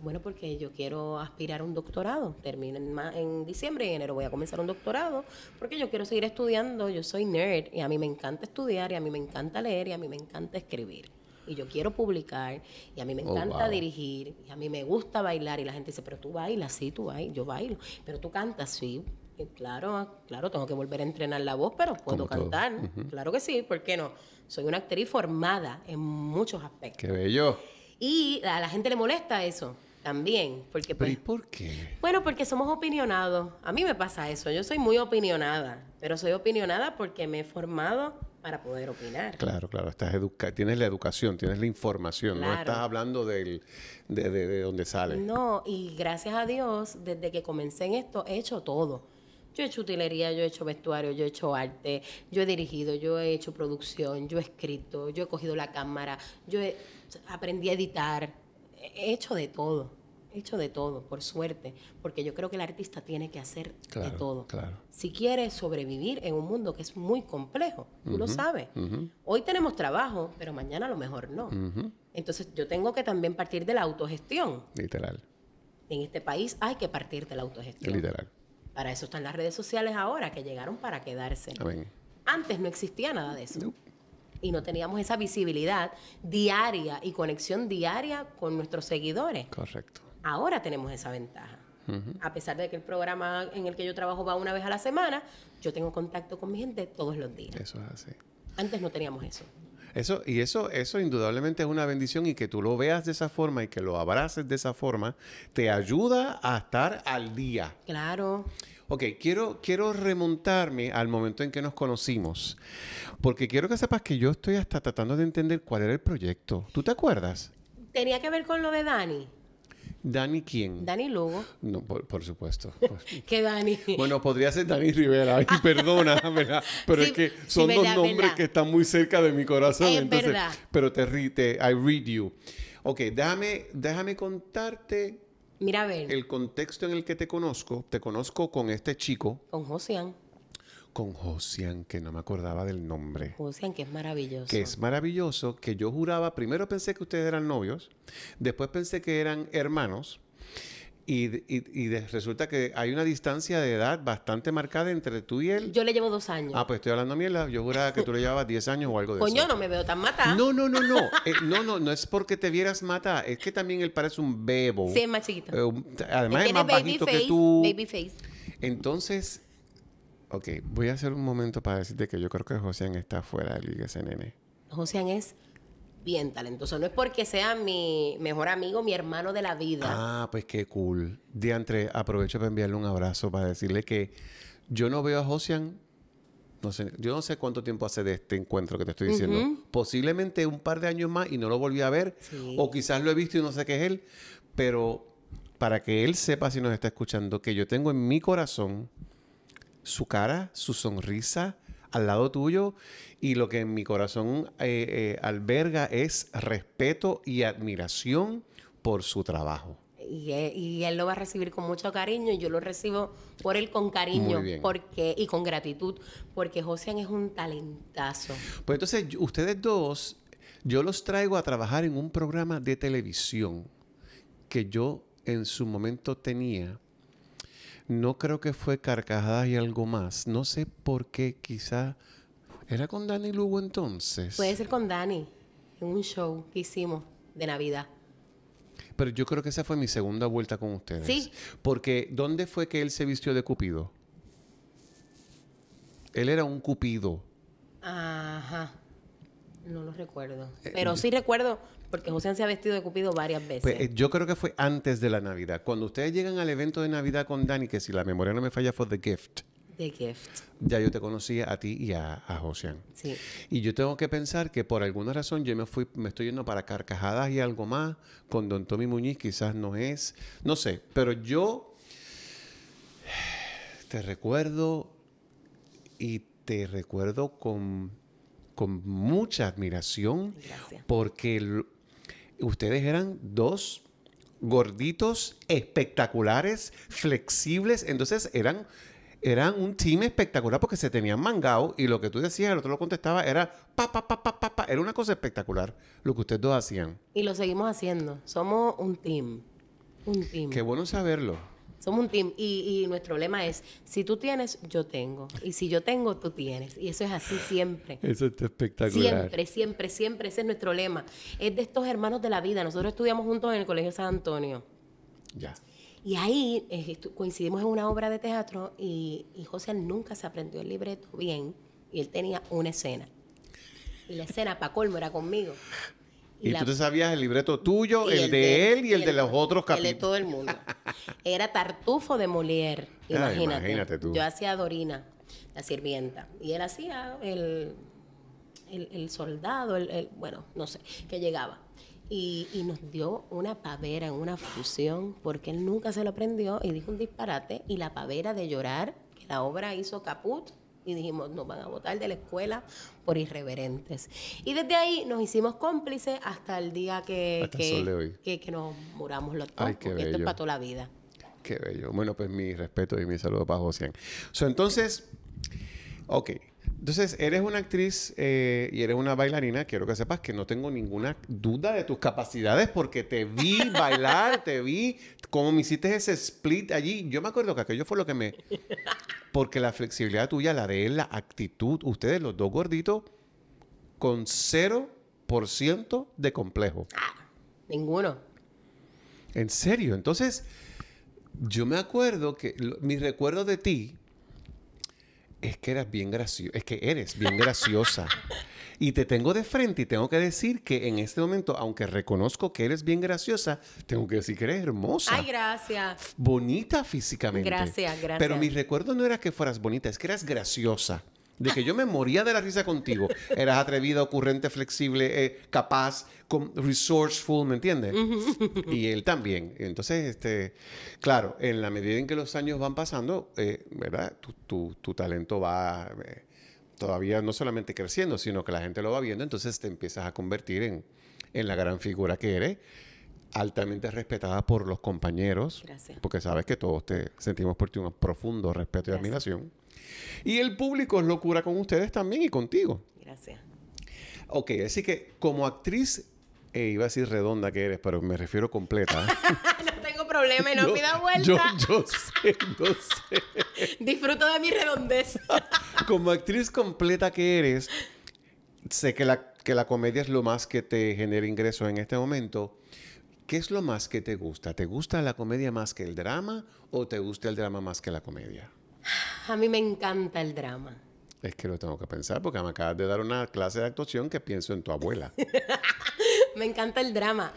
Bueno, porque yo quiero aspirar a un doctorado. Termino en, en diciembre y en enero voy a comenzar un doctorado porque yo quiero seguir estudiando. Yo soy nerd y a mí me encanta estudiar y a mí me encanta leer y a mí me encanta escribir y yo quiero publicar y a mí me oh, encanta dirigir y a mí me gusta bailar y la gente dice, pero tú bailas, sí, tú bailas, yo bailo, pero tú cantas, sí. Y claro, claro, tengo que volver a entrenar la voz, pero puedo cantar. Claro que sí, ¿por qué no? Soy una actriz formada en muchos aspectos. ¡Qué bello! Y a la gente le molesta eso también. Porque, ¿Pero pues y por qué? Bueno, porque somos opinionados. A mí me pasa eso. Yo soy muy opinionada, pero soy opinionada porque me he formado para poder opinar. Claro, claro, estás tienes la educación, tienes la información, no estás hablando del, de, de, dónde sale. No, y gracias a Dios, desde que comencé en esto, he hecho todo. Yo he hecho utilería, yo he hecho vestuario, yo he hecho arte, yo he dirigido, yo he hecho producción, yo he escrito, yo he cogido la cámara, yo he, aprendido a editar, he hecho de todo hecho de todo, por suerte, porque yo creo que el artista tiene que hacer de todo. Si quiere sobrevivir en un mundo que es muy complejo, tú sabe. lo sabes. Hoy tenemos trabajo, pero mañana a lo mejor no. Entonces yo tengo que también partir de la autogestión. Literal. En este país hay que partir de la autogestión. Literal. Para eso están las redes sociales ahora, que llegaron para quedarse. Antes no existía nada de eso. y no teníamos esa visibilidad diaria y conexión diaria con nuestros seguidores. Correcto. Ahora tenemos esa ventaja. A pesar de que el programa en el que yo trabajo va una vez a la semana, yo tengo contacto con mi gente todos los días. Eso es así. Antes no teníamos eso. Eso, y eso, eso indudablemente es una bendición y que tú lo veas de esa forma y que lo abraces de esa forma, te ayuda a estar al día. Claro. Ok, quiero, quiero remontarme al momento en que nos conocimos, porque quiero que sepas que yo estoy hasta tratando de entender cuál era el proyecto. ¿Tú te acuerdas? Tenía que ver con lo de Dani. ¿Dani quién? Dani Lugo. No, por, supuesto. Pues, ¿Qué Dani. Bueno, podría ser Dani Rivera. Ay, perdona, ¿verdad? Pero es que son dos nombres que están muy cerca de mi corazón. Es verdad. Pero te, I read you. Ok, déjame, déjame contarte. Mira, El contexto en el que te conozco. Te conozco con este chico. Con Josian con Josian, que no me acordaba del nombre. Josian, que es maravilloso. Que es maravilloso, que yo juraba, primero pensé que ustedes eran novios, después pensé que eran hermanos. Y, resulta que hay una distancia de edad bastante marcada entre tú y él. Yo le llevo dos años. Ah, pues estoy hablando mierda. Yo juraba que tú le llevabas diez años o algo de eso. Coño, no me veo tan mata. No, no, no, no. Eh, no, no, no es porque te vieras mata. Es que también él parece un bebo. Sí, es más chiquito. Eh, además es, bajito face, Baby face. Entonces, Ok, voy a hacer un momento para decirte que yo creo que Josian está fuera de Liga CNN. Josian es bien talentoso. No es porque sea mi mejor amigo, mi hermano de la vida. Ah, pues qué cool. Diantre, aprovecho para enviarle un abrazo para decirle que yo no veo a Josian. No sé, yo no sé cuánto tiempo hace de este encuentro que te estoy diciendo. Posiblemente un par de años más y no lo volví a ver. O quizás lo he visto y no sé qué es él. Pero para que él sepa si nos está escuchando, que yo tengo en mi corazón su cara, su sonrisa al lado tuyo y lo que en mi corazón eh, eh, alberga es respeto y admiración por su trabajo. Y, e, y, él lo va a recibir con mucho cariño y yo lo recibo por él con cariño porque y con gratitud porque Josian es un talentazo. Pues entonces ustedes dos yo los traigo a trabajar en un programa de televisión que yo en su momento tenía no creo que fue Carcajadas y algo más. No sé por qué, quizá. ¿Era con Dani Lugo entonces? Puede ser con Dani, en un show que hicimos de Navidad. Pero yo creo que esa fue mi segunda vuelta con ustedes. Sí. Porque, ¿dónde fue que él se vistió de Cupido? Él era un Cupido. Ajá. No lo recuerdo. Eh, Pero sí recuerdo porque José se ha vestido de Cupido varias pues, veces. Eh, yo creo que fue antes de la Navidad. Cuando ustedes llegan al evento de Navidad con Dani, que si la memoria no me falla, fue The Gift. The Gift. Ya yo te conocía a ti y a, a José. Sí. Y yo tengo que pensar que por alguna razón yo me fui, me estoy yendo para carcajadas y algo más. Con Don Tommy Muñiz quizás no es. No sé. Pero yo te recuerdo y te recuerdo con, con mucha admiración Gracias. porque ustedes eran dos gorditos, espectaculares, flexibles. Entonces eran, eran un team espectacular porque se tenían mangado y lo que tú decías, el otro lo contestaba, era pa, pa, pa, pa, pa, pa. Era una cosa espectacular lo que ustedes dos hacían. Y lo seguimos haciendo. Somos un team. Un team. Qué bueno saberlo. Somos un team y, nuestro lema es, si tú tienes, yo tengo. Y si yo tengo, tú tienes. Y eso es así siempre. Eso es espectacular. Siempre, siempre, siempre. Ese es nuestro lema. Es de estos hermanos de la vida. Nosotros estudiamos juntos en el Colegio San Antonio. Ya. Y ahí eh, coincidimos en una obra de teatro y, y José nunca se aprendió el libreto bien y él tenía una escena. Y la escena, para colmo, era conmigo. Y, tú te sabías el libreto tuyo, el, de, él y, el, de los otros capítulos. El de todo el mundo. Era Tartufo de Molière, ah, imagínate. Yo hacía Dorina, la sirvienta, y él hacía el, el soldado, el, bueno, no sé, que llegaba. Y, y, nos dio una pavera, una fusión, porque él nunca se lo aprendió y dijo un disparate. Y la pavera de llorar, que la obra hizo caput, y dijimos, nos van a votar de la escuela por irreverentes. Y desde ahí nos hicimos cómplices hasta el día que, nos muramos los dos, Ay, esto es para toda la vida. Qué bello. Bueno, pues mi respeto y mi saludo para José. So, entonces, ok, entonces, eres una actriz eh, y eres una bailarina. Quiero que sepas que no tengo ninguna duda de tus capacidades porque te vi bailar, te vi como me hiciste ese split allí. Yo me acuerdo que aquello fue lo que me... Porque la flexibilidad tuya, la de él, la actitud, ustedes los dos gorditos, con 0% de complejo. Ah, ninguno. En serio, entonces, yo me acuerdo que Mi recuerdo de ti es que eras bien graciosa, es que eres bien graciosa. y te tengo de frente y tengo que decir que en este momento, aunque reconozco que eres bien graciosa, tengo que decir que eres hermosa. Ay, gracias. Bonita físicamente. Gracias, gracias. Pero mi recuerdo no era que fueras bonita, es que eras graciosa de que yo me moría de la risa contigo. Eras atrevida, ocurrente, flexible, eh, capaz, resourceful, ¿me entiendes? y él también. Entonces, este, claro, en la medida en que los años van pasando, eh, ¿verdad? Tu, talento va eh, todavía no solamente creciendo, sino que la gente lo va viendo, entonces te empiezas a convertir en, la gran figura que eres altamente respetada por los compañeros, porque sabes que todos te sentimos por ti un profundo respeto y admiración y el público es locura con ustedes también y contigo. Gracias. Ok, así que como actriz, eh, iba a decir redonda que eres, pero me refiero completa. ¿eh? no tengo problema y no, me da vuelta. Yo, yo sé, yo sé. Disfruto de mi redondez. como actriz completa que eres, sé que la, que la comedia es lo más que te genera ingresos en este momento. ¿Qué es lo más que te gusta? ¿Te gusta la comedia más que el drama o te gusta el drama más que la comedia? A mí me encanta el drama. Es que lo tengo que pensar porque me acabas de dar una clase de actuación que pienso en tu abuela. me encanta el drama.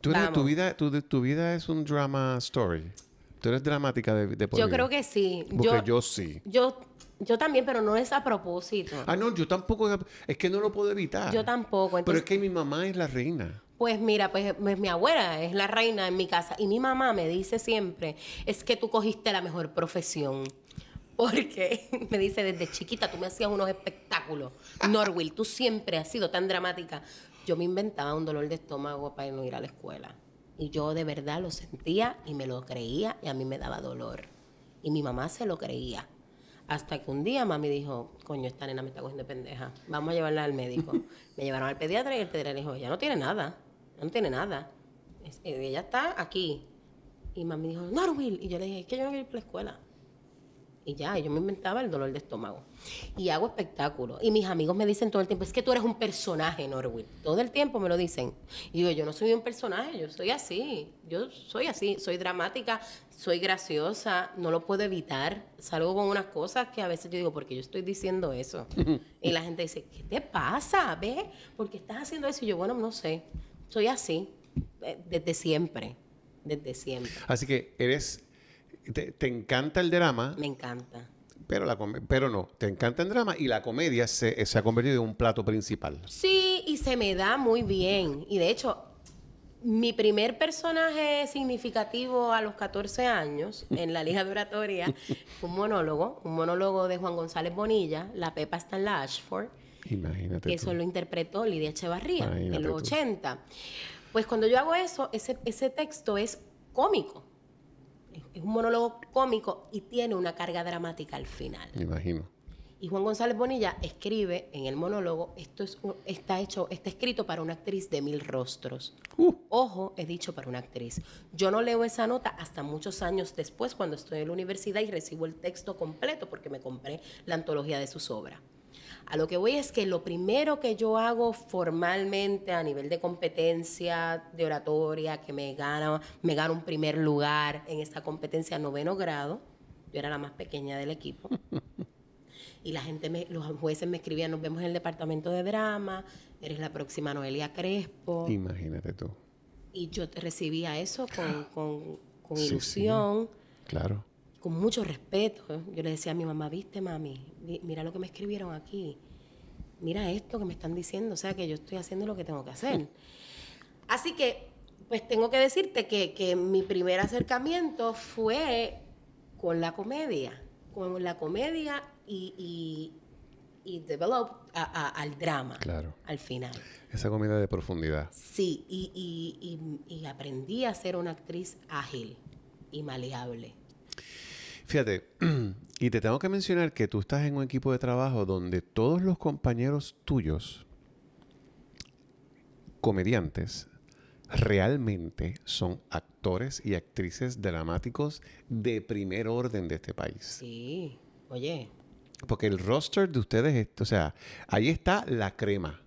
Tú tu, vida, vida es un drama story. Tú eres dramática de, de Yo creo que sí. Porque yo, sí. Yo, yo también, pero no es a propósito. Ah, no, yo tampoco. Es que no lo puedo evitar. Yo tampoco. pero es que mi mamá es la reina. Pues mira, pues, pues, mi abuela es la reina en mi casa y mi mamá me dice siempre, es que tú cogiste la mejor profesión. Porque me dice desde chiquita, tú me hacías unos espectáculos. Norwill tú siempre has sido tan dramática. Yo me inventaba un dolor de estómago para no ir a la escuela. Y yo de verdad lo sentía y me lo creía y a mí me daba dolor. Y mi mamá se lo creía. Hasta que un día mami dijo, coño, esta nena me está cogiendo pendeja. Vamos a llevarla al médico. me llevaron al pediatra y el pediatra le dijo, ya no tiene nada no tiene nada. Eh, ella está aquí. Y mami dijo, no, Y yo le dije, es que yo no a ir para la escuela. Y ya, yo me inventaba el dolor de estómago. Y hago espectáculos. Y mis amigos me dicen todo el tiempo, es que tú eres un personaje, Norwil. Todo el tiempo me lo dicen. Y digo, yo no soy un personaje, yo soy así. Yo soy así, soy dramática, soy graciosa, no lo puedo evitar. Salgo con unas cosas que a veces yo digo, porque yo estoy diciendo eso. y la gente dice, ¿qué te pasa? ¿Ves? ¿Por qué estás haciendo eso? Y yo, bueno, no sé soy así, eh, desde siempre, desde siempre. Así que eres, te, encanta el drama. Me encanta. Pero, la, pero no, te encanta el drama y la comedia se, se ha convertido en un plato principal. Sí, y se me da muy bien. Y de hecho, mi primer personaje significativo a los 14 años en la Liga de Oratoria fue un monólogo, un monólogo de Juan González Bonilla, La Pepa está en la Ashford. Imagínate. Eso lo interpretó Lidia Echevarría en los 80. Pues cuando yo hago eso, ese, texto es cómico. Es un monólogo cómico y tiene una carga dramática al final. imagino. Y Juan González Bonilla escribe en el monólogo, esto es, está hecho, está escrito para una actriz de mil rostros. Uh. Ojo, he dicho para una actriz. Yo no leo esa nota hasta muchos años después, cuando estoy en la universidad y recibo el texto completo porque me compré la antología de sus obras. A lo que voy es que lo primero que yo hago formalmente a nivel de competencia, de oratoria, que me gana, me gano un primer lugar en esta competencia noveno grado, yo era la más pequeña del equipo. y la gente, me, los jueces me escribían, nos vemos en el departamento de drama, eres la próxima Noelia Crespo. Imagínate tú. Y yo recibía eso con, ilusión. Claro con mucho respeto. ¿eh? Yo le decía a mi mamá, viste mami, mira lo que me escribieron aquí, mira esto que me están diciendo, o sea que yo estoy haciendo lo que tengo que hacer. Así que, pues tengo que decirte que, mi primer acercamiento fue con la comedia, con la comedia y, y develop a, al drama. Al final. Esa comedia de profundidad. Sí, y, y, aprendí a ser una actriz ágil y maleable. Fíjate, y te tengo que mencionar que tú estás en un equipo de trabajo donde todos los compañeros tuyos, comediantes, realmente son actores y actrices dramáticos de primer orden de este país. Sí, oye. Porque el roster de ustedes, o sea, ahí está la crema.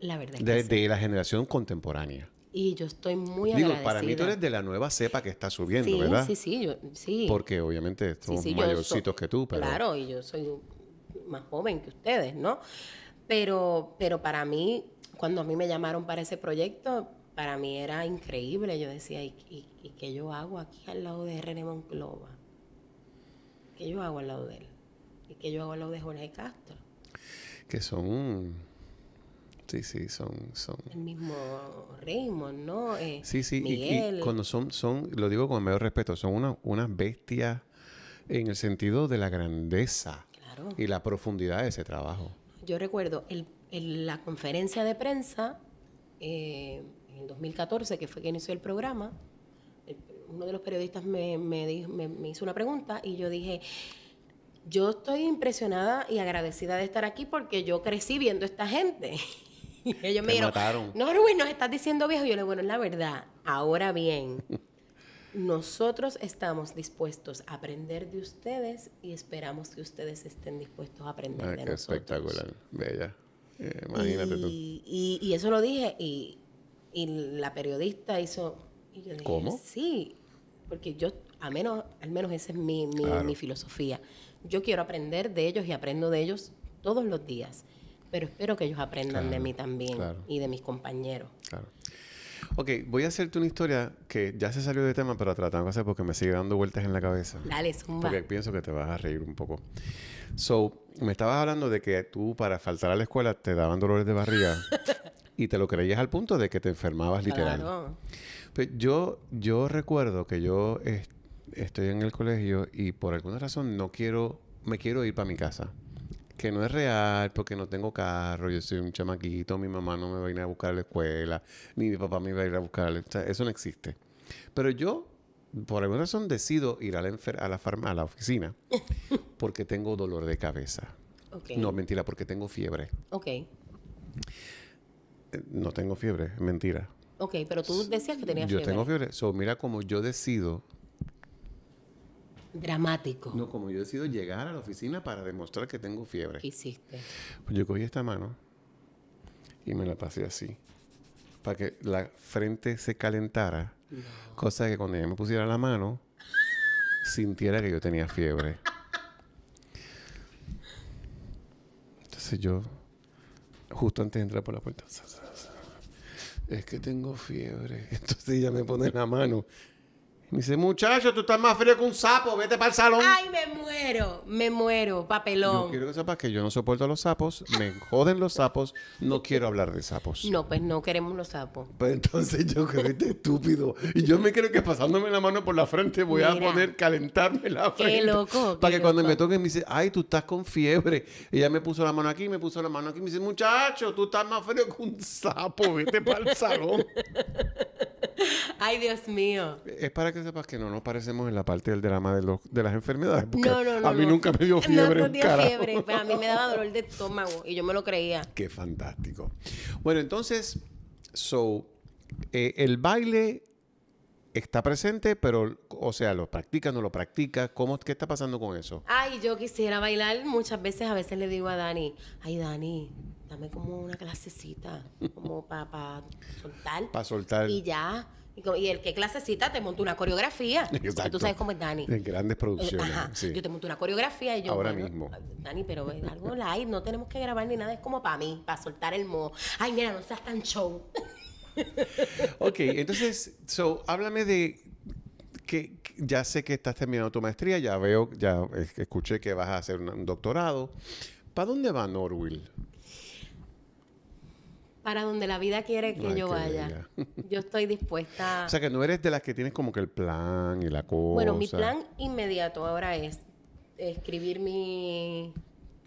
La verdad. de la generación contemporánea. Y yo estoy muy Digo, para mí tú eres de la nueva cepa que está subiendo, ¿verdad? Sí, sí, sí. Porque obviamente somos mayorcitos que tú, pero... Claro, y yo soy más joven que ustedes, ¿no? Pero, pero para mí, cuando a mí me llamaron para ese proyecto, para mí era increíble. Yo decía, ¿y, y, y qué yo hago aquí al lado de René Monclova? ¿Qué yo hago al lado de él? ¿Y qué yo hago al lado de Jorge Castro? Que son Sí, sí, son... son... El mismo Raymond, ¿no? Eh, sí, sí, Y, cuando son, son, lo digo con el mayor respeto, son unas unas bestias en el sentido de la grandeza y la profundidad de ese trabajo. Yo recuerdo el, la conferencia de prensa eh, en 2014, que fue que inició el programa, uno de los periodistas me, me hizo una pregunta y yo dije, yo estoy impresionada y agradecida de estar aquí porque yo crecí viendo esta gente. ellos me dijeron, no, Rubén, nos estás diciendo viejo. yo le digo, bueno, es la verdad. Ahora bien, nosotros estamos dispuestos a aprender de ustedes y esperamos que ustedes estén dispuestos a aprender ah, de qué nosotros. Espectacular, bella. Eh, imagínate y, tú. Y, eso lo dije y, la periodista hizo... ¿Cómo? Sí, porque yo, a menos, al menos esa es mi, mi filosofía. Yo quiero aprender de ellos y aprendo de ellos todos los días pero espero que ellos aprendan de mí también y de mis compañeros. Claro. Ok, voy a hacerte una historia que ya se salió de tema, pero tratando de hacer porque me sigue dando vueltas en la cabeza. Dale, zumba. Porque pienso que te vas a reír un poco. So, me estabas hablando de que tú para faltar a la escuela te daban dolores de barriga y te lo creías al punto de que te enfermabas literal. Claro. yo, yo recuerdo que yo estoy en el colegio y por alguna razón no quiero, me quiero ir para mi casa que no es real porque no tengo carro, yo soy un chamaquito, mi mamá no me va a ir a buscar a la escuela, ni mi papá me va a ir a buscar, eso no existe. Pero yo, por alguna razón, decido ir a la, a la, farma a la oficina porque tengo dolor de cabeza. No, mentira, porque tengo fiebre. Ok. Eh, no tengo fiebre, mentira. Ok, pero tú decías que tenías fiebre. Yo tengo fiebre. So, mira como yo decido Dramático. No, como yo he decido llegar a la oficina para demostrar que tengo fiebre. ¿Qué hiciste? Pues yo cogí esta mano y me la pasé así. Para que la frente se calentara. Cosa que cuando ella me pusiera la mano, sintiera que yo tenía fiebre. Entonces yo, justo antes de entrar por la puerta, es que tengo fiebre. Entonces ella me pone la mano me dice, muchacho, tú estás más frío que un sapo, vete para el salón. Ay, me muero, me muero, papelón. quiero que sepas que yo no soporto a los sapos, me joden los sapos, no quiero hablar de sapos. No, pues no queremos los sapos. Pues entonces yo creo que este estúpido. Y yo me creo que pasándome la mano por la frente voy a poner calentarme la frente. Qué loco. Para que cuando me toquen me dice, ay, tú estás con fiebre. Ella me puso la mano aquí, me puso la mano aquí, me dice, muchacho, tú estás más frío que un sapo, vete para el salón. Ay, Dios mío. Es para que sepas que no nos parecemos en la parte del drama de, de las enfermedades. no, no, no. A mí nunca me dio fiebre. No, no dio fiebre. pero a mí me daba dolor de estómago y yo me lo creía. Qué fantástico. Bueno, entonces, so, eh, el baile está presente, pero, o sea, lo practica, no lo practica. ¿Cómo, ¿Qué está pasando con eso? Ay, yo quisiera bailar muchas veces. A veces le digo a Dani, ay, Dani, dame como una clasecita, como para soltar. Para soltar. Y ya. Y, el que clasecita te monta una coreografía. Tú sabes cómo es Dani. En grandes eh, producciones. Yo te monto una coreografía y yo. Ahora mismo. Dani, pero es algo live, no tenemos que grabar ni nada, es como para mí, para soltar el mo Ay, mira, no seas tan show ok, entonces, so, háblame de que ya sé que estás terminando tu maestría, ya veo, ya escuché que vas a hacer un, doctorado. ¿Para dónde va Norwil? Para donde la vida quiere que yo vaya. Yo estoy dispuesta. O sea, que no eres de las que tienes como que el plan y la cosa. Bueno, mi plan inmediato ahora es escribir mi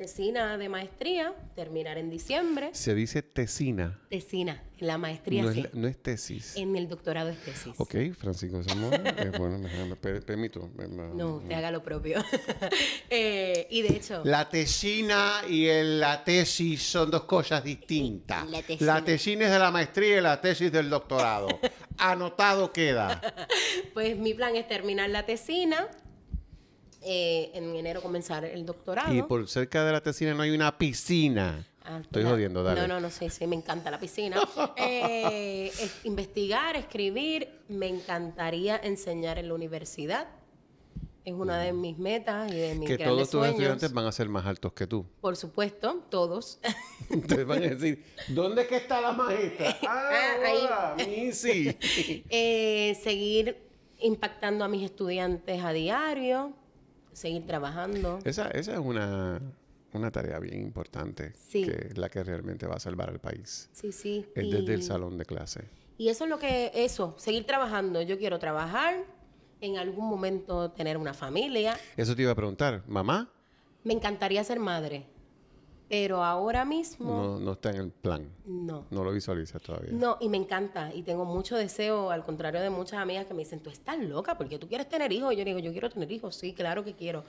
tesina de maestría, terminar en diciembre. Se dice tesina. Tesina, en la maestría. No, sí. es, no es tesis. En el doctorado es tesis. Ok, Francisco Zamora. Eh, bueno, permito. no, te haga lo propio. Eh, y de hecho. La tesina y la tesis son dos cosas distintas. La tesina. la tesina es de la maestría y la tesis del doctorado. Anotado queda. pues mi plan es terminar la tesina eh, en enero comenzar el doctorado. Y por cerca de la tesina no hay una piscina. Ah, Estoy jodiendo, dale. No, no, no, sí, sí, me encanta la piscina. Eh, investigar, escribir, me encantaría enseñar en la universidad. Es una de mm. mis metas y de mis que todos tus estudiantes van a ser más altos que tú. Por supuesto, todos. Entonces van a decir, ¿dónde que está la maestra? Ah, ah hola! ahí. sí. Eh, seguir impactando a mis estudiantes a diario seguir trabajando. Esa, esa es una, una tarea bien importante, sí. que es la que realmente va a salvar al país. Sí, sí. Es desde el salón de clase. Y eso es lo que, eso, seguir trabajando. Yo quiero trabajar, en algún momento tener una familia. Eso te iba a preguntar, mamá. Me encantaría ser madre. Pero ahora mismo... No, está en el plan. No. No lo visualizas todavía. No, y me encanta. Y tengo mucho deseo, al contrario de muchas amigas que me dicen, tú estás loca, porque tú quieres tener hijos. yo digo, yo quiero tener hijos, sí, claro que quiero.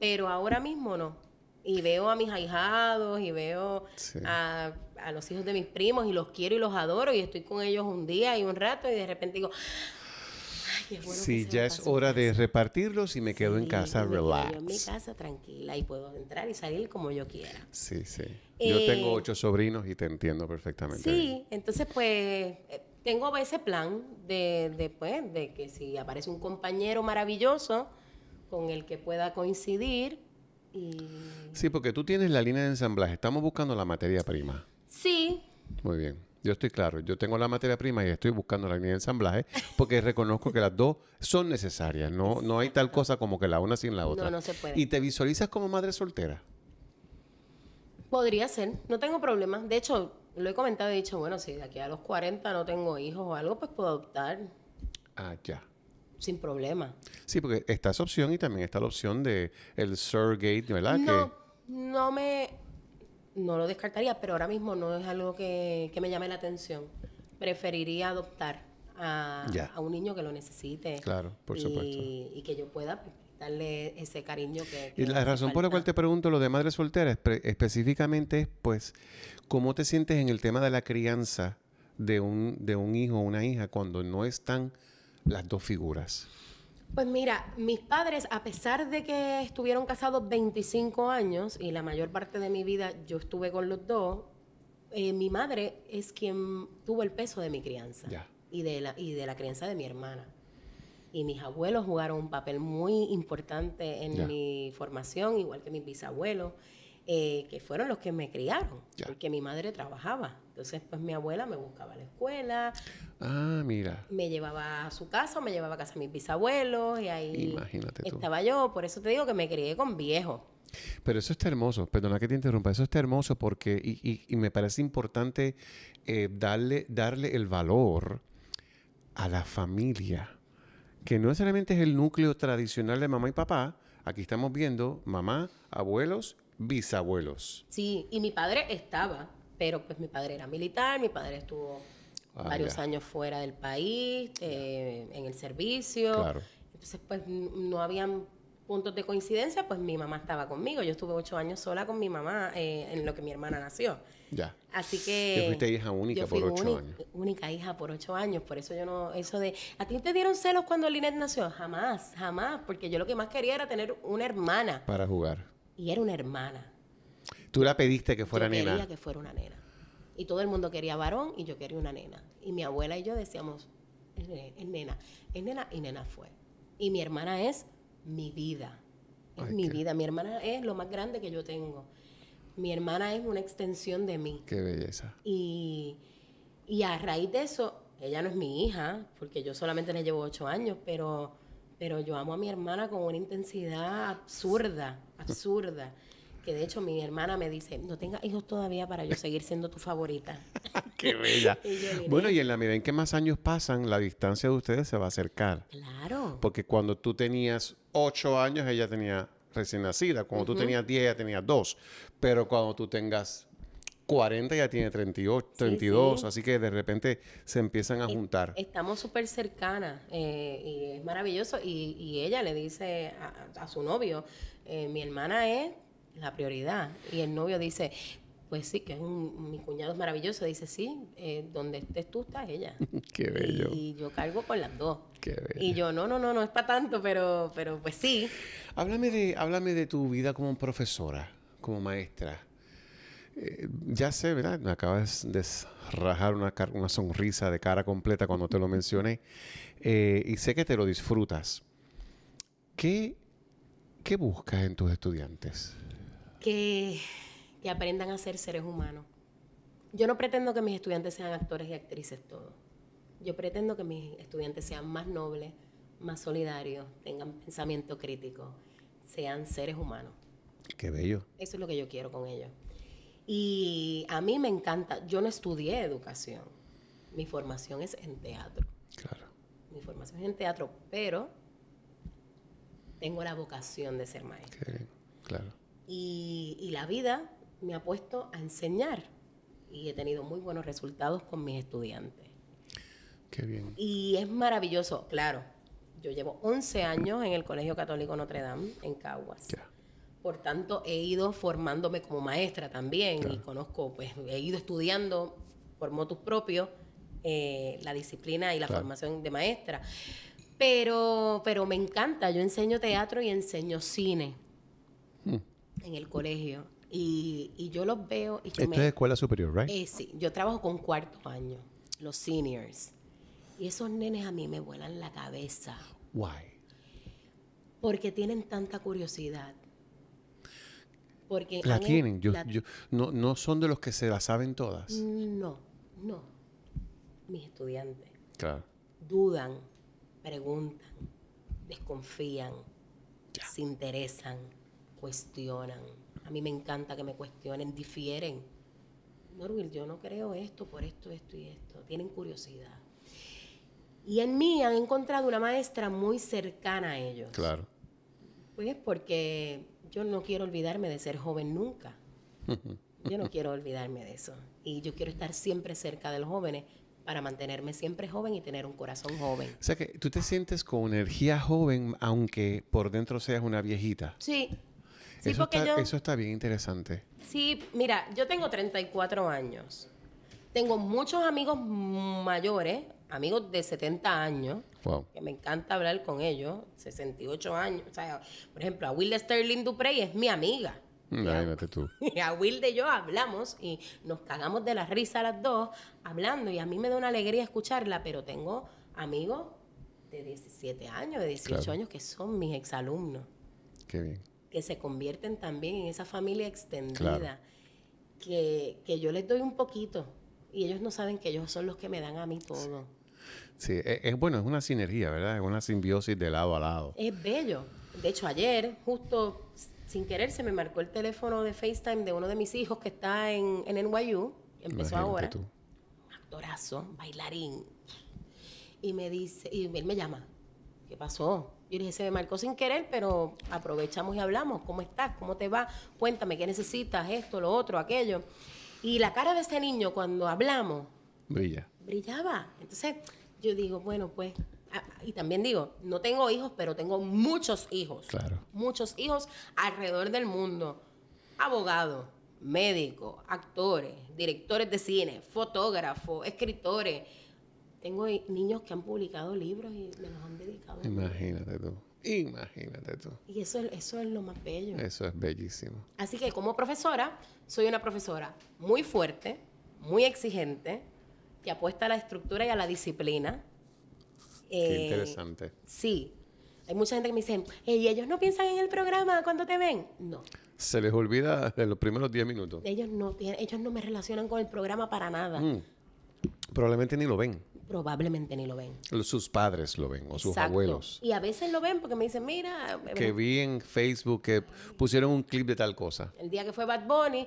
Pero ahora mismo no. Y veo a mis ahijados y veo a, a los hijos de mis primos y los quiero y los adoro y estoy con ellos un día y un rato y de repente digo, sí, ya es hora de repartirlos y me quedo en casa, me en mi casa tranquila y puedo entrar y salir como yo quiera. Sí, sí. yo eh, tengo ocho sobrinos y te entiendo perfectamente. Sí, entonces pues eh, tengo ese plan de, después de que si aparece un compañero maravilloso con el que pueda coincidir Sí, porque tú tienes la línea de ensamblaje. Estamos buscando la materia prima. Sí. Muy bien. Yo estoy claro, yo tengo la materia prima y estoy buscando la línea de ensamblaje porque reconozco que las dos son necesarias, no, no hay tal cosa como que la una sin la otra. No, no se puede. ¿Y te visualizas como madre soltera? Podría ser, no tengo problema. De hecho, lo he comentado y he dicho, bueno, si de aquí a los 40 no tengo hijos o algo, pues puedo adoptar. Ah, ya sin problema. Sí, porque está esa opción y también está la opción de el ¿verdad? No, no me no lo descartaría, pero ahora mismo no es algo que, me llame la atención. Preferiría adoptar a, un niño que lo necesite. Claro, por y, supuesto. Y que yo pueda pues, darle ese cariño que... y la razón por la cual te pregunto lo de madre soltera específicamente es, pues, ¿cómo te sientes en el tema de la crianza de un, de un hijo o una hija cuando no están las dos figuras? Pues mira, mis padres, a pesar de que estuvieron casados 25 años y la mayor parte de mi vida yo estuve con los dos, eh, mi madre es quien tuvo el peso de mi crianza y, de la, y de la crianza de mi hermana. Y mis abuelos jugaron un papel muy importante en mi formación, igual que mis bisabuelos. Eh, que fueron los que me criaron, porque mi madre trabajaba. Entonces, pues mi abuela me buscaba a la escuela. Ah, mira. Me llevaba a su casa, me llevaba a casa a mis bisabuelos y ahí estaba yo. Por eso te digo que me crié con viejos. Pero eso está hermoso, perdona que te interrumpa, eso está hermoso porque, y, me parece importante eh, darle, darle el valor a la familia, que no solamente es el núcleo tradicional de mamá y papá, aquí estamos viendo mamá, abuelos bisabuelos. Sí, y mi padre estaba, pero pues mi padre era militar, mi padre estuvo ah, varios años fuera del país, eh, en el servicio. Claro. Entonces, pues no habían puntos de coincidencia, pues mi mamá estaba conmigo. Yo estuve ocho años sola con mi mamá eh, en lo que mi hermana nació. Ya. Así que. Yo fuiste hija única por ocho años. Única hija por ocho años. Por eso yo no. Eso de. ¿A ti te dieron celos cuando Linet nació? Jamás, jamás. Porque yo lo que más quería era tener una hermana. Para jugar. Y era una hermana. Tú la pediste que fuera yo nena. Quería que fuera una nena. Y todo el mundo quería varón y yo quería una nena. Y mi abuela y yo decíamos, es nena, es nena y nena fue. Y mi hermana es mi vida. Es mi vida. Mi hermana es lo más grande que yo tengo. Mi hermana es una extensión de mí. Qué belleza. Y, y a raíz de eso, ella no es mi hija, porque yo solamente le llevo ocho años, pero pero yo amo a mi hermana con una intensidad absurda, absurda. Que de hecho mi hermana me dice, no tenga hijos todavía para yo seguir siendo tu favorita. ¡Qué bella! bueno, y en la medida en que más años pasan, la distancia de ustedes se va a acercar. Claro. Porque cuando tú tenías ocho años, ella tenía recién nacida. Cuando tú tenías 10, ella tenía dos Pero cuando tú tengas 40, ya tiene 38, 32, así que de repente se empiezan a juntar. Estamos súper cercanas eh, y es maravilloso. Y, ella le dice a, su novio, eh, mi hermana es la prioridad. Y el novio dice, pues sí, que es un, mi cuñado es maravilloso. Dice, sí, eh, donde estés tú estás ella. Qué bello. Y, yo cargo con las dos. Qué bello. Y yo, no, no, no, no es para tanto, pero, pero pues sí. Háblame de, háblame de tu vida como profesora, como maestra. Eh, ya sé, ¿verdad? Me acabas de rajar una, sonrisa de cara completa cuando te lo mencioné. Eh, y sé que te lo disfrutas. ¿Qué, qué buscas en tus estudiantes? Que, que, aprendan a ser seres humanos. Yo no pretendo que mis estudiantes sean actores y actrices todos. Yo pretendo que mis estudiantes sean más nobles, más solidarios, tengan pensamiento crítico, sean seres humanos. Qué bello. Eso es lo que yo quiero con ellos. Y a mí me encanta, yo no estudié educación, mi formación es en teatro. Claro. Mi formación es en teatro, pero tengo la vocación de ser maestra. Claro. Y, la vida me ha puesto a enseñar y he tenido muy buenos resultados con mis estudiantes. Qué bien. Y es maravilloso, claro. Yo llevo 11 años en el Colegio Católico Notre Dame, en Caguas. Por tanto, he ido formándome como maestra también y conozco, pues he ido estudiando por motus propio eh, la disciplina y la formación de maestra. Pero, pero me encanta, yo enseño teatro y enseño cine hmm. en el colegio. Y, yo los veo. Y Esto es escuela superior, ¿right? Eh, sí, yo trabajo con cuarto año, los seniors. Y esos nenes a mí me vuelan la cabeza. Why? Porque tienen tanta curiosidad. Porque la tienen. no, son de los que se la saben todas. No, no. Mis estudiantes. Claro. Dudan, preguntan, desconfían, se interesan, cuestionan. A mí me encanta que me cuestionen, difieren. Norville, yo no creo esto por esto, esto y esto. Tienen curiosidad. Y en mí han encontrado una maestra muy cercana a ellos. Claro. Pues porque yo no quiero olvidarme de ser joven nunca. Yo no quiero olvidarme de eso. Y yo quiero estar siempre cerca de los jóvenes para mantenerme siempre joven y tener un corazón joven. O sea que tú te sientes con energía joven aunque por dentro seas una viejita. Sí. eso está bien interesante. Sí, mira, yo tengo 34 años. Tengo muchos amigos mayores, amigos de 70 años, que me encanta hablar con ellos, 68 años. O sea, por ejemplo, a Wilde Sterling Duprey es mi amiga. Mm, tú. Y a Wilde y yo hablamos y nos cagamos de la risa las dos hablando y a mí me da una alegría escucharla, pero tengo amigos de 17 años, de 18 años que son mis exalumnos. Qué bien. Que se convierten también en esa familia extendida, que, que yo les doy un poquito y ellos no saben que ellos son los que me dan a mí todo. Sí, e, es, bueno, es una sinergia, ¿verdad? Es una simbiosis de lado a lado. Es bello. De hecho, ayer, justo sin querer, se me marcó el teléfono de FaceTime de uno de mis hijos que está en, en NYU. Empezó ahora. Actorazo, bailarín. Y me dice, y él me llama. ¿Qué pasó? Yo le dije, se me marcó sin querer, pero aprovechamos y hablamos. ¿Cómo estás? ¿Cómo te va? Cuéntame, ¿qué necesitas? Esto, lo otro, aquello. Y la cara de ese niño cuando hablamos. Brilla brillaba. Entonces yo digo, bueno, pues, ah, y también digo, no tengo hijos, pero tengo muchos hijos. Claro. Muchos hijos alrededor del mundo. Abogados, médicos, actores, directores de cine, fotógrafos, escritores. Tengo niños que han publicado libros y me los han dedicado. Imagínate tú. Imagínate tú. Y eso, eso es lo más bello. Eso es bellísimo. Así que como profesora, soy una profesora muy fuerte, muy exigente, y apuesta a la estructura y a la disciplina. Qué eh, interesante. Sí. Hay mucha gente que me dice, ¿y ellos no piensan en el programa cuando te ven? No. Se les olvida en los primeros 10 minutos. Ellos no, ellos no me relacionan con el programa para nada. Mm. Probablemente ni lo ven. Probablemente ni lo ven. Sus padres lo ven o sus abuelos. Y a veces lo ven porque me dicen, mira... Eh, que vi en Facebook que pusieron un clip de tal cosa. El día que fue Bad Bunny,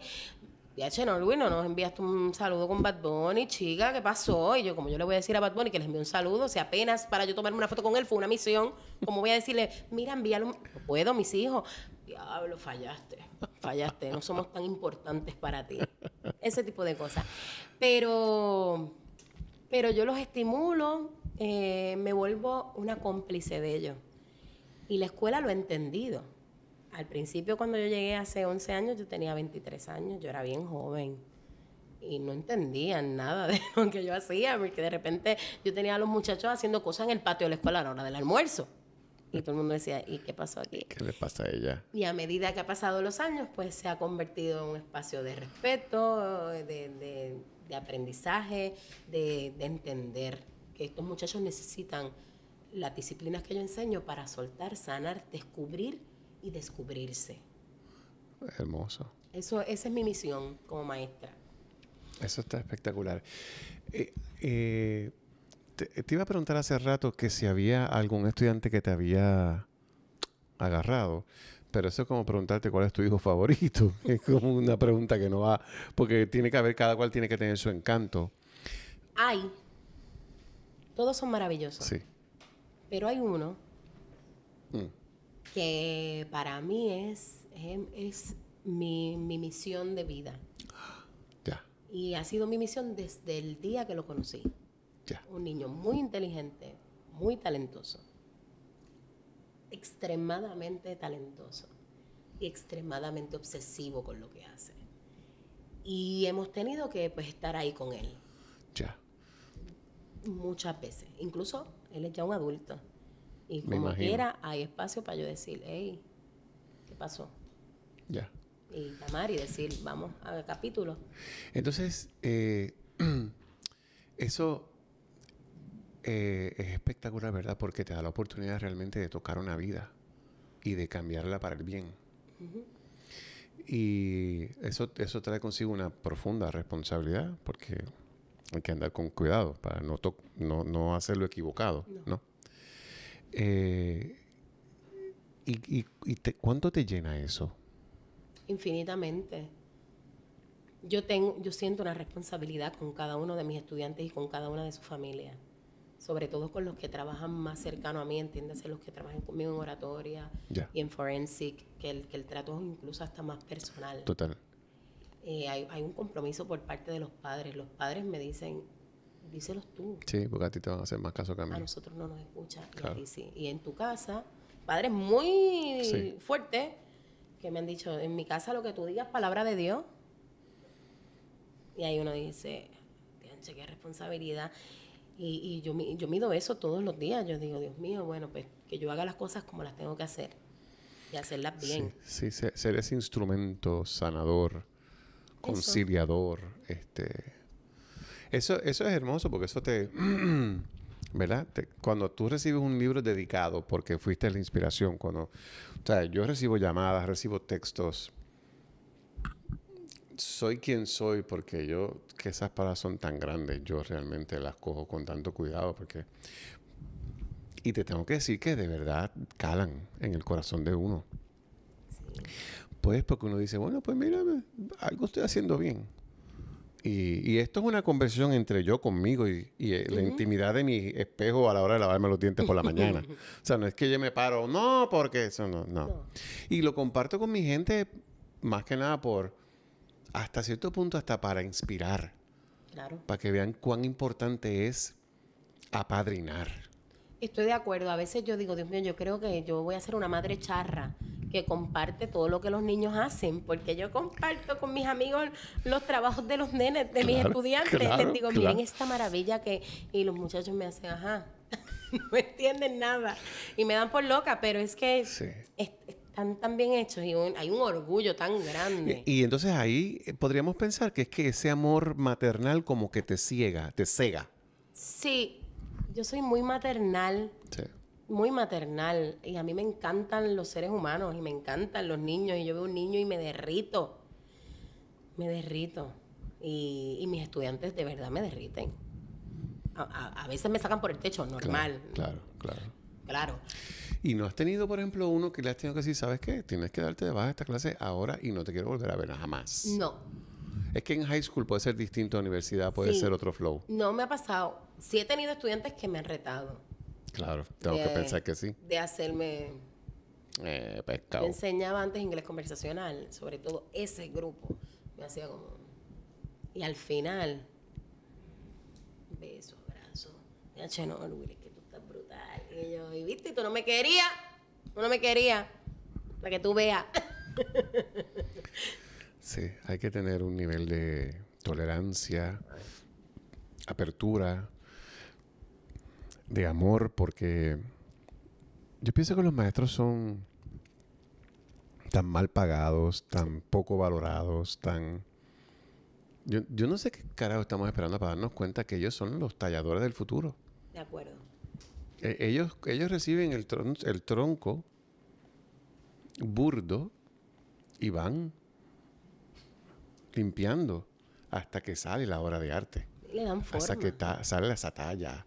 ya che, no, Luis, no nos enviaste un saludo con Bad Bunny, chica, ¿qué pasó? Y yo, como yo le voy a decir a Bad Bunny que les envío un saludo, si apenas para yo tomarme una foto con él fue una misión, como voy a decirle, mira, envíalo, no puedo, mis hijos. Diablo, fallaste, fallaste, no somos tan importantes para ti. Ese tipo de cosas. Pero, pero yo los estimulo, eh, me vuelvo una cómplice de ellos. Y la escuela lo ha entendido al principio, cuando yo llegué hace 11 años, yo tenía 23 años, yo era bien joven y no entendían nada de lo que yo hacía, porque de repente yo tenía a los muchachos haciendo cosas en el patio de la escuela a la hora del almuerzo. Y todo el mundo decía, ¿y qué pasó aquí? ¿Qué le pasa a ella? Y a medida que han pasado los años, pues se ha convertido en un espacio de respeto, de, aprendizaje, de, de entender que estos muchachos necesitan las disciplinas que yo enseño para soltar, sanar, descubrir y descubrirse. Hermoso. Eso, esa es mi misión como maestra. Eso está espectacular. Eh, eh, te, iba a preguntar hace rato que si había algún estudiante que te había agarrado, pero eso es como preguntarte cuál es tu hijo favorito. es como una pregunta que no va, porque tiene que haber, cada cual tiene que tener su encanto. Hay. Todos son maravillosos. Sí. Pero hay uno mm que para mí es, em, es, mi, mi, misión de vida. Y ha sido mi misión desde el día que lo conocí. Ya. Un niño muy inteligente, muy talentoso, extremadamente talentoso y extremadamente obsesivo con lo que hace. Y hemos tenido que pues, estar ahí con él. Ya. Muchas veces. Incluso él es ya un adulto. Y como quiera, hay espacio para yo decir, hey, ¿qué pasó? Ya. Y llamar y decir, vamos a ver capítulo. Entonces, eh, eso eh, es espectacular, ¿verdad? Porque te da la oportunidad realmente de tocar una vida y de cambiarla para el bien. Y eso, eso trae consigo una profunda responsabilidad, porque hay que andar con cuidado para no, no, hacerlo equivocado, ¿no? Eh, ¿Y, cuánto te llena eso? Infinitamente. Yo, tengo, yo siento una responsabilidad con cada uno de mis estudiantes y con cada una de sus familias, sobre todo con los que trabajan más cercano a mí, entiéndase, los que trabajan conmigo en oratoria y en forensic, que el, que el trato es incluso hasta más personal. Total. Eh, hay un compromiso por parte de los padres. Los padres me dicen, díselos tú. Sí, porque a ti te van a hacer más caso que a mí. A nosotros no nos escuchan. Y, en tu casa, padres muy fuertes que me han dicho, en mi casa lo que tú digas, palabra de Dios. Y ahí uno dice, qué responsabilidad. Y, yo, yo mido eso todos los días. Yo digo, Dios mío, bueno, pues que yo haga las cosas como las tengo que hacer y hacerlas bien. Sí, ser ese instrumento sanador, conciliador, este eso, eso es hermoso porque eso te... ¿Verdad? cuando tú recibes un libro dedicado porque fuiste la inspiración, cuando... O sea, yo recibo llamadas, recibo textos. Soy quien soy porque yo... Que esas palabras son tan grandes. Yo realmente las cojo con tanto cuidado porque... Y te tengo que decir que de verdad calan en el corazón de uno. Pues porque uno dice, bueno, pues mira, algo estoy haciendo bien. Y, esto es una conversación entre yo conmigo y, eh, la intimidad de mi espejo a la hora de lavarme los dientes por la mañana. o sea, no es que yo me paro, no, porque eso no, no, no. Y lo comparto con mi gente más que nada por, hasta cierto punto, hasta para inspirar. Claro. Para que vean cuán importante es apadrinar. Estoy de acuerdo. A veces yo digo, Dios mío, yo creo que yo voy a ser una madre charra que comparte todo lo que los niños hacen, porque yo comparto con mis amigos los trabajos de los nenes, de mis estudiantes. Les digo, miren esta maravilla que. Y los muchachos me hacen, ajá, no entienden nada. Y me dan por loca, pero es que están tan bien hechos y hay un orgullo tan grande. Y, entonces ahí eh, podríamos pensar que es que ese amor maternal como que te ciega, te cega. Sí, yo soy muy maternal. Sí muy maternal y a mí me encantan los seres humanos y me encantan los niños y yo veo un niño y me derrito, me derrito y, mis estudiantes de verdad me derriten. A, veces me sacan por el techo, normal. Claro, claro. Claro. Y no has tenido, por ejemplo, uno que le has tenido que decir, ¿sabes qué? Tienes que darte de baja esta clase ahora y no te quiero volver a ver jamás. No. Es que en high school puede ser distinto a universidad, puede ser otro flow. No me ha pasado. Sí he tenido estudiantes que me han retado Claro, tengo que pensar que sí. De hacerme... Eh, pescado. enseñaba antes inglés conversacional, sobre todo ese grupo. Me hacía como... Y al final... beso, abrazo Ya, no, Luis, que tú estás brutal. Y yo, y viste, tú no me querías. Tú no me querías. Para que tú veas. sí, hay que tener un nivel de tolerancia, apertura de amor, porque yo pienso que los maestros son tan mal pagados, tan poco valorados, tan... Yo, no sé qué carajo estamos esperando para darnos cuenta que ellos son los talladores del futuro. De acuerdo. E, ellos, ellos reciben el, el tronco burdo y van limpiando hasta que sale la obra de arte. Le dan forma. Hasta que sale esa talla.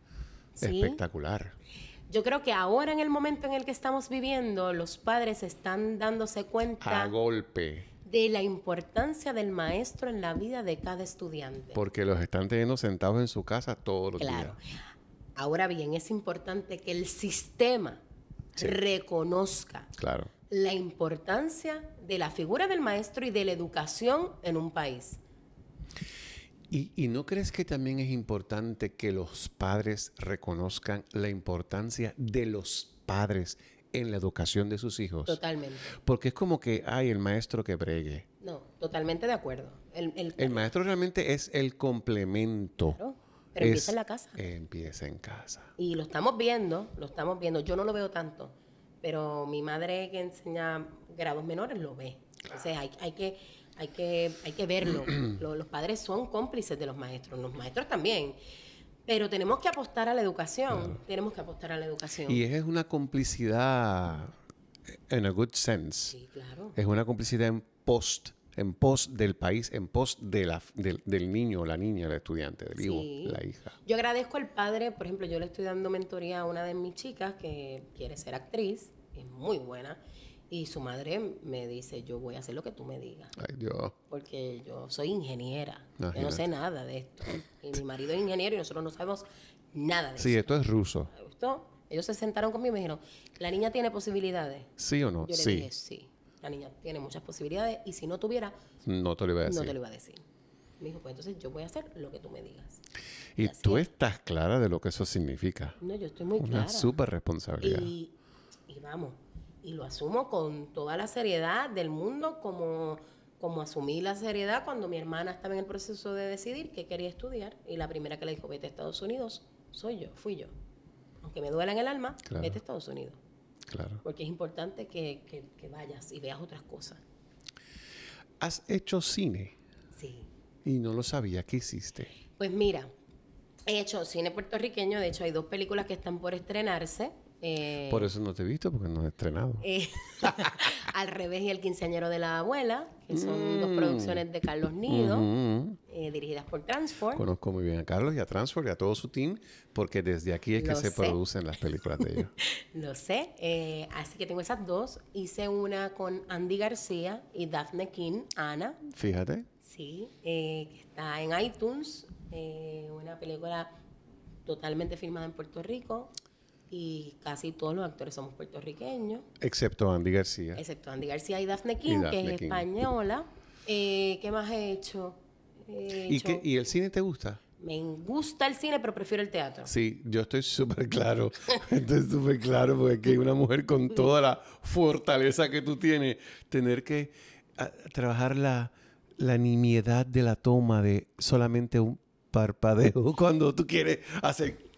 Espectacular. Yo creo que ahora en el momento en el que estamos viviendo, los padres están dándose cuenta... A golpe de la importancia del maestro en la vida de cada estudiante. Porque los están teniendo sentados en su casa todos los claro. Ahora bien, es importante que el sistema reconozca claro. la importancia de la figura del maestro y de la educación en un país. ¿Y, no crees que también es importante que los padres reconozcan la importancia de los padres en la educación de sus hijos? Totalmente. Porque es como que, hay el maestro que bregue. No, totalmente de acuerdo. El, maestro realmente es el complemento. pero empieza en la casa. Empieza en casa. Y lo estamos viendo, lo estamos viendo. Yo no lo veo tanto, pero mi madre que enseña grados menores lo ve. O sea, hay que hay que, hay que verlo. los, padres son cómplices de los maestros, los maestros también. Pero tenemos que apostar a la educación. Tenemos que apostar a la educación. Y es una complicidad en a good sense. Sí, claro. Es una complicidad en post, en post del país, en post del, niño, la niña, la estudiante, del hijo, la hija. Yo agradezco al padre, por ejemplo, yo le estoy dando mentoría a una de mis chicas que quiere ser actriz, es muy buena. Y su madre me dice, yo voy a hacer lo que tú me digas. Ay, Dios. Porque yo soy ingeniera. Yo no sé nada de esto. Y mi marido es ingeniero y nosotros no sabemos nada de esto. Sí, esto. es ruso. gustó? Ellos se sentaron conmigo y me dijeron, ¿la niña tiene posibilidades? ¿Sí o no? Yo le sí. dije, sí. La niña tiene muchas posibilidades y si no tuviera... No te lo iba a decir. Me dijo, pues entonces yo voy a hacer lo que tú me digas. Y, tú estás clara de lo que eso significa. No, yo estoy muy clara. Una súper responsabilidad. y vamos, y lo asumo con toda la seriedad del mundo, como, como asumí la seriedad cuando mi hermana estaba en el proceso de decidir qué quería estudiar, y la primera que le dijo, vete a Estados Unidos, soy yo, fui yo. Aunque me duela en el alma, vete a Estados Unidos. Claro. Porque es importante que, vayas y veas otras cosas. ¿Has hecho cine? Sí. Y no lo sabía, que hiciste? Pues mira, he hecho cine puertorriqueño, de hecho hay dos películas que están por estrenarse. Eh, por eso no te he visto, porque no he estrenado. Eh, al revés y El quinceañero de la abuela, que son dos mm. producciones de Carlos Nido, eh, dirigidas por Transform. Conozco muy bien a Carlos y a Transform y a todo su team, porque desde aquí es que se producen las películas de ellos. Lo sé. así que tengo esas dos. Hice una con Andy García y Daphne King, Ana. Fíjate. Sí, que está en iTunes, una película totalmente filmada en Puerto Rico y casi todos los actores somos puertorriqueños. Excepto Andy García. Excepto Andy García y Daphne King, que es española. Eh, ¿Qué más he hecho? ¿Y, el cine te gusta? Me gusta el cine, pero prefiero el teatro. Sí, yo estoy súper claro. estoy súper claro porque aquí hay una mujer con toda la fortaleza que tú tienes. Tener que ah, trabajar la, la nimiedad de la toma de solamente un parpadeo cuando tú quieres hacer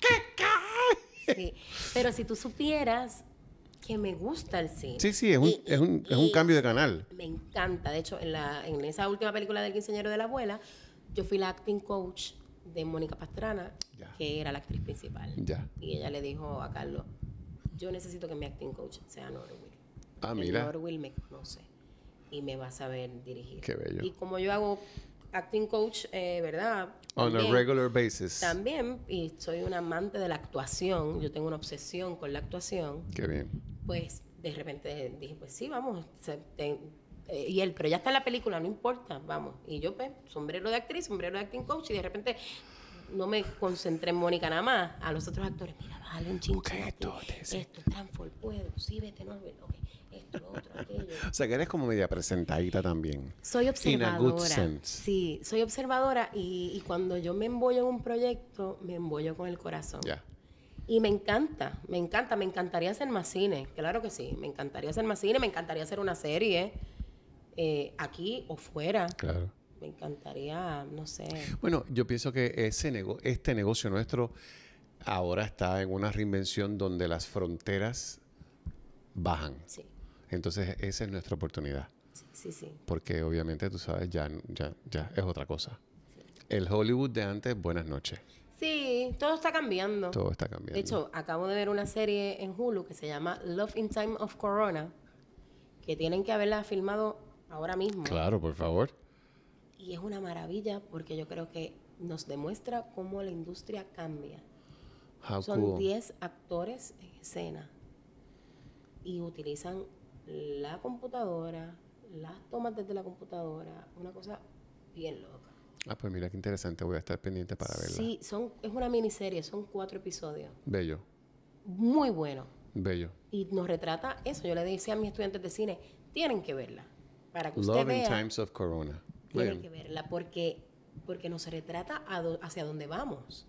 Sí. Pero si tú supieras que me gusta el cine. Sí, sí, es un, es un, cambio de canal. Me encanta. De hecho, en, la, en esa última película del quinceañero de la abuela, yo fui la acting coach de Mónica Pastrana, que era la actriz principal. Ya. Y ella le dijo a Carlos, yo necesito que mi acting coach sea Norwill. Ah, mira. Norwell me conoce y me va a saber dirigir. Qué bello. Y como yo hago acting coach, eh, ¿verdad? On También. a regular basis. También, y soy un amante de la actuación, yo tengo una obsesión con la actuación. Qué bien. Pues de repente dije, pues sí, vamos. Eh, y él, pero ya está en la película, no importa, vamos. Y yo, pues, sombrero de actriz, sombrero de acting coach, y de repente no me concentré en Mónica nada más, a los otros actores, mira, vale un chingo. esto, full puedo, sí, vete, no, okay. o sea, que eres como media presentadita también. Soy observadora. Sí, soy observadora y, cuando yo me embollo en un proyecto, me embollo con el corazón. Ya. Y me encanta, me encanta, me encantaría hacer más cine, claro que sí, me encantaría hacer más cine, me encantaría hacer una serie eh, aquí o fuera. Claro. Me encantaría, no sé. Bueno, yo pienso que ese este negocio nuestro ahora está en una reinvención donde las fronteras bajan. Sí. Entonces esa es nuestra oportunidad. Sí, sí, Porque obviamente tú sabes, ya, ya, ya es otra cosa. El Hollywood de antes, buenas noches. Sí, todo está cambiando. Todo está cambiando. De hecho, acabo de ver una serie en Hulu que se llama Love in Time of Corona, que tienen que haberla filmado ahora mismo. Claro, por favor. Y es una maravilla porque yo creo que nos demuestra cómo la industria cambia. Son 10 actores en escena y utilizan la computadora, las tomas desde la computadora, una cosa bien loca. Ah, pues mira qué interesante, voy a estar pendiente para verla. Sí, son, es una miniserie, son cuatro episodios. Bello. Muy bueno. Bello. Y nos retrata eso. Yo le decía a mis estudiantes de cine, tienen que verla. Para que Love in Times of Corona. Tienen que verla porque, porque nos retrata hacia dónde vamos.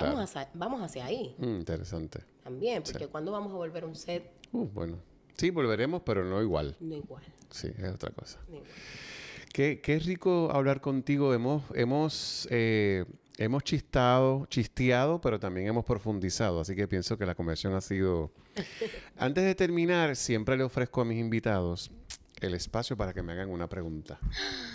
Vamos, hacia, ahí. Mm, interesante. También, porque cuando vamos a volver a un set. Uh, bueno. Sí, volveremos, pero no igual. No igual. Sí, es otra cosa. qué, rico hablar contigo. Hemos, hemos, eh, hemos chistado, chisteado, pero también hemos profundizado. Así que pienso que la conversación ha sido. Antes de terminar, siempre le ofrezco a mis invitados el espacio para que me hagan una pregunta.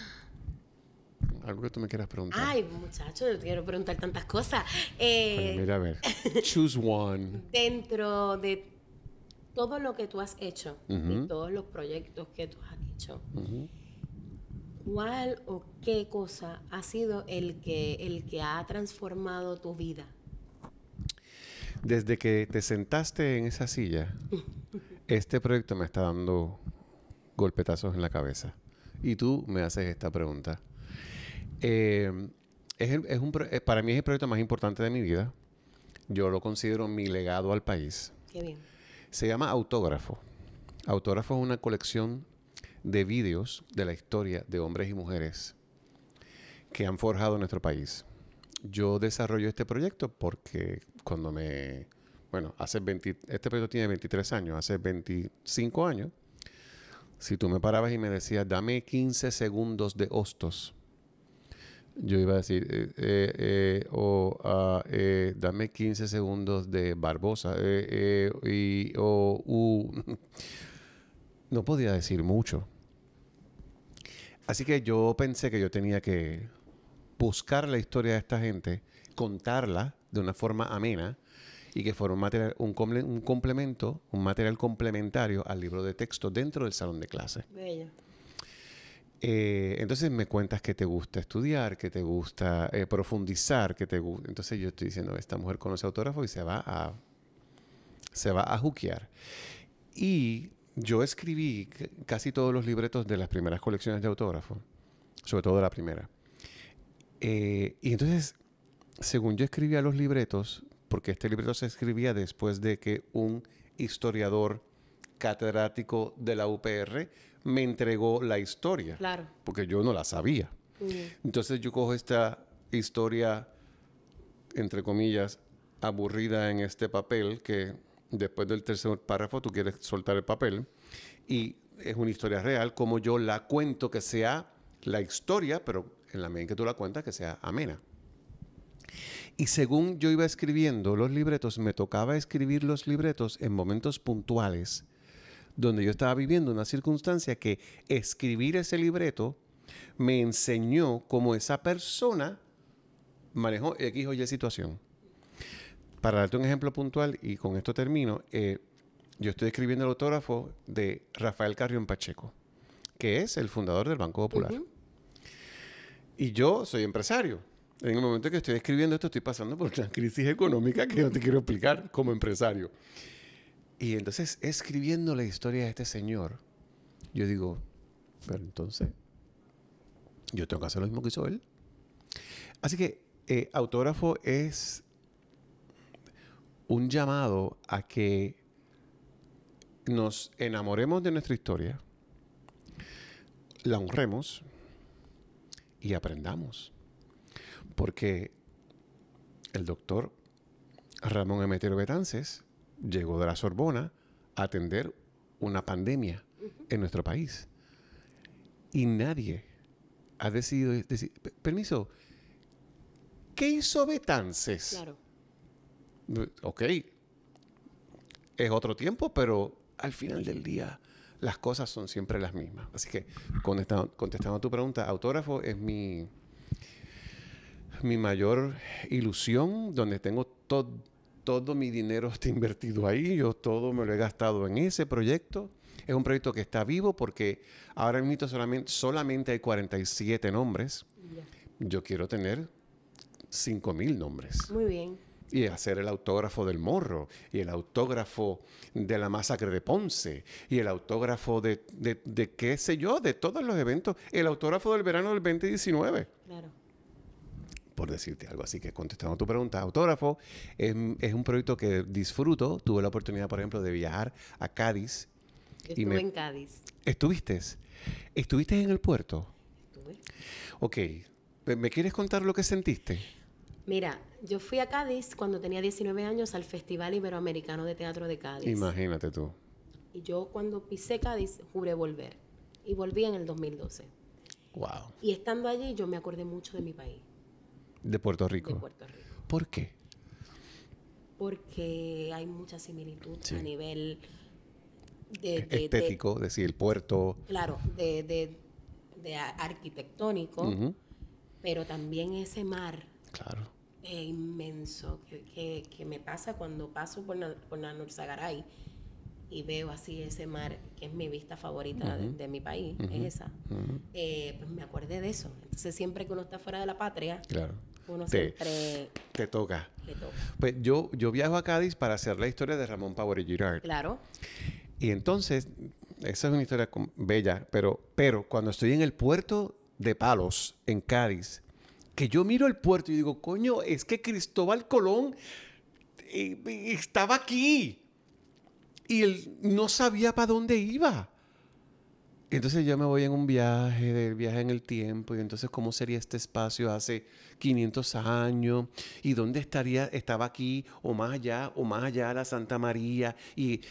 Algo que tú me quieras preguntar. Ay, muchacho, te quiero preguntar tantas cosas. mira, a ver. Eh, Choose one. Dentro de todo lo que tú has hecho y todos los proyectos que tú has hecho, ¿cuál o qué cosa ha sido el que, el que ha transformado tu vida? Desde que te sentaste en esa silla, este proyecto me está dando golpetazos en la cabeza. Y tú me haces esta pregunta. Eh, es, eh, para mí es el proyecto más importante de mi vida. Yo lo considero mi legado al país. Qué bien se llama Autógrafo. Autógrafo es una colección de vídeos de la historia de hombres y mujeres que han forjado nuestro país. Yo desarrollo este proyecto porque cuando me... Bueno, hace 20, este proyecto tiene 23 años, hace 25 años. Si tú me parabas y me decías, dame 15 segundos de hostos, yo iba a decir, eh, eh, eh o ah, eh, dame 15 segundos de Barbosa, eh, y, o oh, no podía decir mucho. Así que yo pensé que yo tenía que buscar la historia de esta gente, contarla de una forma amena y que fuera un, material, un, complemento, un material complementario al libro de texto dentro del salón de clase. Bello. Eh, entonces me cuentas que te gusta estudiar, que te gusta eh, profundizar, que te gusta... Entonces yo estoy diciendo, esta mujer conoce autógrafo y se va a... Se va a juquear. Y yo escribí casi todos los libretos de las primeras colecciones de autógrafo, sobre todo de la primera. Eh, y entonces, según yo escribía los libretos, porque este libreto se escribía después de que un historiador catedrático de la UPR me entregó la historia. Claro. Porque yo no la sabía. Mm. Entonces yo cojo esta historia, entre comillas, aburrida en este papel, que después del tercer párrafo tú quieres soltar el papel, y es una historia real, como yo la cuento, que sea la historia, pero en la medida en que tú la cuentas, que sea amena. Y según yo iba escribiendo los libretos, me tocaba escribir los libretos en momentos puntuales donde yo estaba viviendo, una circunstancia que escribir ese libreto me enseñó cómo esa persona manejó X o Y situación. Para darte un ejemplo puntual, y con esto termino, eh, yo estoy escribiendo el autógrafo de Rafael Carrión Pacheco, que es el fundador del Banco Popular. Y yo soy empresario. En el momento que estoy escribiendo esto, estoy pasando por una crisis económica que no te quiero explicar como empresario. Y entonces, escribiendo la historia de este señor, yo digo, pero entonces, yo tengo que hacer lo mismo que hizo él. Así que, eh, autógrafo es un llamado a que nos enamoremos de nuestra historia, la honremos y aprendamos. Porque el doctor Ramón Emetero Betances llegó de la Sorbona a atender una pandemia en nuestro país. Y nadie ha decidido decir, permiso, ¿qué hizo Betances? Claro. Ok, es otro tiempo, pero al final del día las cosas son siempre las mismas. Así que contestando, a tu pregunta, autógrafo es mi, mi mayor ilusión, donde tengo todo todo mi dinero está invertido ahí, yo todo me lo he gastado en ese proyecto. Es un proyecto que está vivo porque ahora mismo solamente, solamente hay 47 nombres. Yo quiero tener 5.000 nombres. Muy bien. Y hacer el autógrafo del morro, y el autógrafo de la masacre de Ponce, y el autógrafo de, de qué sé yo, de todos los eventos, el autógrafo del verano del 2019. Claro por decirte algo. Así que contestando tu pregunta, Autógrafo em, es, un proyecto que disfruto. Tuve la oportunidad, por ejemplo, de viajar a Cádiz. estuve en Cádiz. ¿Estuviste? ¿Estuviste en el puerto? Estuve. Ok. ¿Me quieres contar lo que sentiste? Mira, yo fui a Cádiz cuando tenía 19 años al Festival Iberoamericano de Teatro de Cádiz. Imagínate tú. Y yo cuando pisé Cádiz juré volver. Y volví en el 2012. Wow. Y estando allí yo me acordé mucho de mi país. De Puerto Rico. ¿Por qué? Porque hay mucha similitud a nivel de, e- estético, es decir, el puerto. Claro, de, arquitectónico, pero también ese mar. Claro. Es inmenso que, me pasa cuando paso por, la, por y veo así ese mar, que es mi vista favorita de, mi país, es esa. Eh, pues me acordé de eso. Entonces, siempre que uno está fuera de la patria, claro. Uno te, siempre te toca. Pues yo, yo viajo a Cádiz para hacer la historia de Ramón Power y Girard. Claro. Y entonces, esa es una historia bella, pero, pero cuando estoy en el puerto de Palos, en Cádiz, que yo miro el puerto y digo, coño, es que Cristóbal Colón eh, estaba aquí y él no sabía para dónde iba. Entonces yo me voy en un viaje, del viaje en el tiempo, y entonces cómo sería este espacio hace 500 años, y dónde estaría, estaba aquí, o más allá, o más allá la Santa María, y,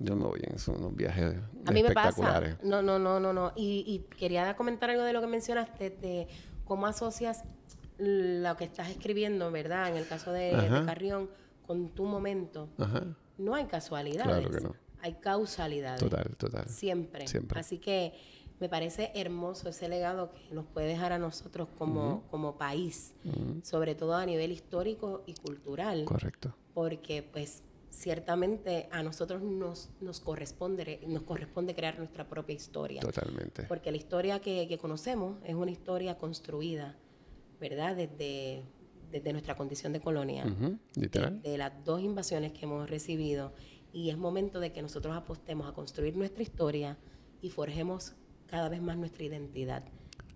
yo me voy en unos viajes A mí me pasa. No, no, no, no, no. Y, quería comentar algo de lo que mencionaste, de cómo asocias lo que estás escribiendo, ¿verdad? En el caso de, Carrión, con tu momento. No hay casualidades. Claro que no hay causalidades. Total, total. Siempre. Siempre. Así que me parece hermoso ese legado que nos puede dejar a nosotros como, como país, sobre todo a nivel histórico y cultural. Correcto. Porque pues ciertamente a nosotros nos, nos, corresponde, nos corresponde crear nuestra propia historia. Totalmente. Porque la historia que, conocemos es una historia construida, ¿verdad? Desde, desde nuestra condición de colonia. Literal. de las dos invasiones que hemos recibido y es momento de que nosotros apostemos a construir nuestra historia y forjemos cada vez más nuestra identidad.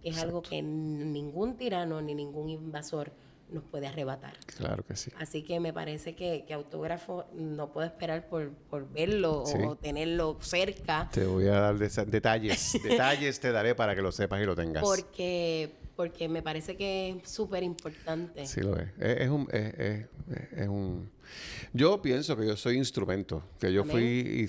es algo que ningún tirano ni ningún invasor nos puede arrebatar. Claro que sí. Así que me parece que, que autógrafo no puedo esperar por, verlo o tenerlo cerca. Te voy a dar detalles, detalles te daré para que lo sepas y lo tengas. Porque porque me parece que es súper importante. Sí, lo es. Es, es, un... Yo pienso que yo soy instrumento, que yo fui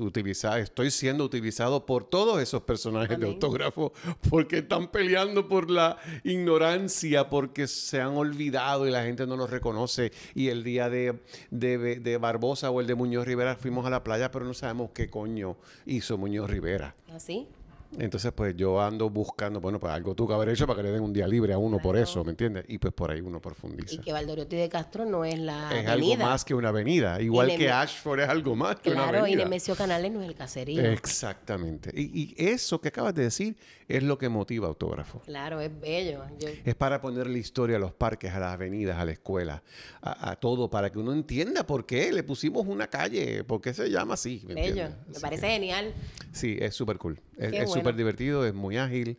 utilizado, estoy siendo utilizado por todos esos personajes de autógrafo, porque están peleando por la ignorancia, porque se han olvidado y la gente no los reconoce. Y el día de, de, de Barbosa o el de Muñoz Rivera fuimos a la playa, pero no sabemos qué coño hizo Muñoz Rivera. ¿Así? ¿Ah, entonces, pues yo ando buscando, bueno, pues algo tú que haber hecho para que le den un día libre a uno por eso, ¿me entiendes? Y pues por ahí uno profundiza. Y que Valdoriotti de Castro no es la. Es algo más que una avenida. Igual que Ashford es algo más que una avenida. Claro, y Nemesio Canales no es el caserío. Exactamente. Y, eso que acabas de decir es lo que motiva Autógrafo. Claro, es bello. Es para ponerle historia a los parques, a las avenidas, a la escuela, a, todo, para que uno entienda por qué le pusimos una calle, por qué se llama así. ¿me bello. Me parece genial. Sí, es súper cool. Es, súper divertido, es muy ágil,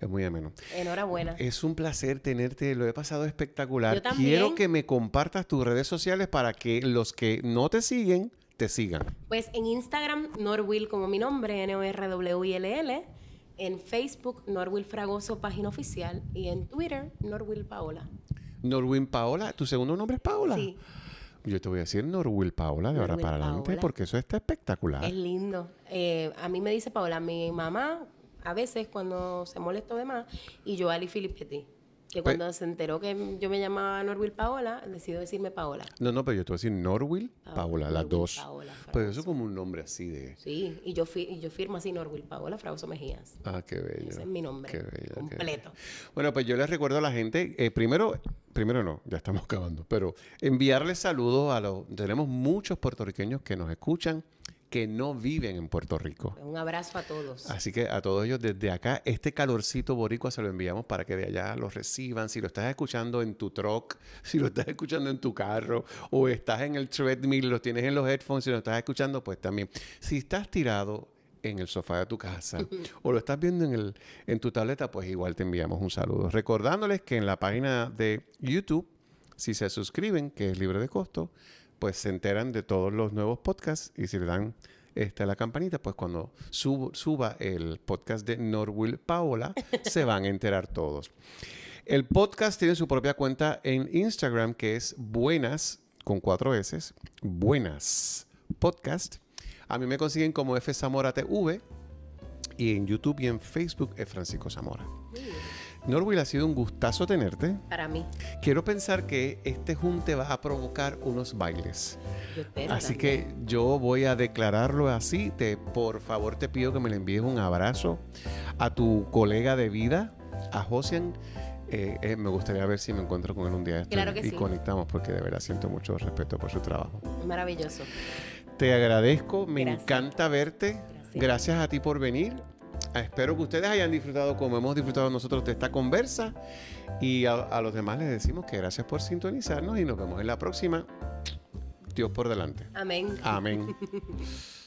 es muy ameno. Enhorabuena. Es un placer tenerte, lo he pasado espectacular. Quiero que me compartas tus redes sociales para que los que no te siguen, te sigan. Pues en Instagram, Norwill como mi nombre, N-O-R-W-I-L-L. En Facebook, Norwill Fragoso, página oficial. Y en Twitter, Norwill Paola. Norwin Paola, ¿tu segundo nombre es Paola? Sí. Yo te voy a decir Norwil Paola de ahora para adelante porque eso está espectacular. Es lindo. Eh, a mí me dice Paola, mi mamá a veces cuando se molestó de más y yo Ali Filippetti. Que pues cuando se enteró que yo me llamaba Norwil Paola, decidió decirme Paola. No, no, pero yo te voy a decir Norwil Paola, las dos. Paola, pero pues eso es como un nombre así de. Sí, y yo, yo firmo así Norwil Paola Frauso Mejías. Ah, qué bello. Ese es mi nombre. Qué bello, completo. Bueno, pues yo les recuerdo a la gente, eh, primero, primero no, ya estamos acabando, pero enviarles saludos a los. Tenemos muchos puertorriqueños que nos escuchan que no viven en Puerto Rico. Un abrazo a todos. Así que a todos ellos desde acá, este calorcito boricua se lo enviamos para que de allá lo reciban. Si lo estás escuchando en tu truck, si lo estás escuchando en tu carro o estás en el treadmill, lo tienes en los headphones, si lo estás escuchando, pues también. Si estás tirado en el sofá de tu casa o lo estás viendo en, el, en tu tableta, pues igual te enviamos un saludo. Recordándoles que en la página de YouTube, si se suscriben, que es libre de costo, pues se enteran de todos los nuevos podcasts y si le dan esta la campanita, pues cuando suba el podcast de Norwil Paola, se van a enterar todos. El podcast tiene su propia cuenta en Instagram que es Buenas, con cuatro S, Buenas Podcast. A mí me consiguen como F Zamora TV y en YouTube y en Facebook es Francisco Zamora. Norwil, ha sido un gustazo tenerte. Para mí. Quiero pensar que este junte vas a provocar unos bailes. Yo espero así que yo voy a declararlo así. Te, por favor, te pido que me le envíes un abrazo a tu colega de vida, a Josian. Eh, eh, me gustaría ver si me encuentro con él un día claro y conectamos porque de verdad siento mucho respeto por su trabajo. Maravilloso. Te agradezco, me encanta verte. Gracias. Gracias a ti por venir. Ah, espero que ustedes hayan disfrutado como hemos disfrutado nosotros de esta conversa y a, los demás les decimos que gracias por sintonizarnos y nos vemos en la próxima. Dios por delante. Amén. Amén.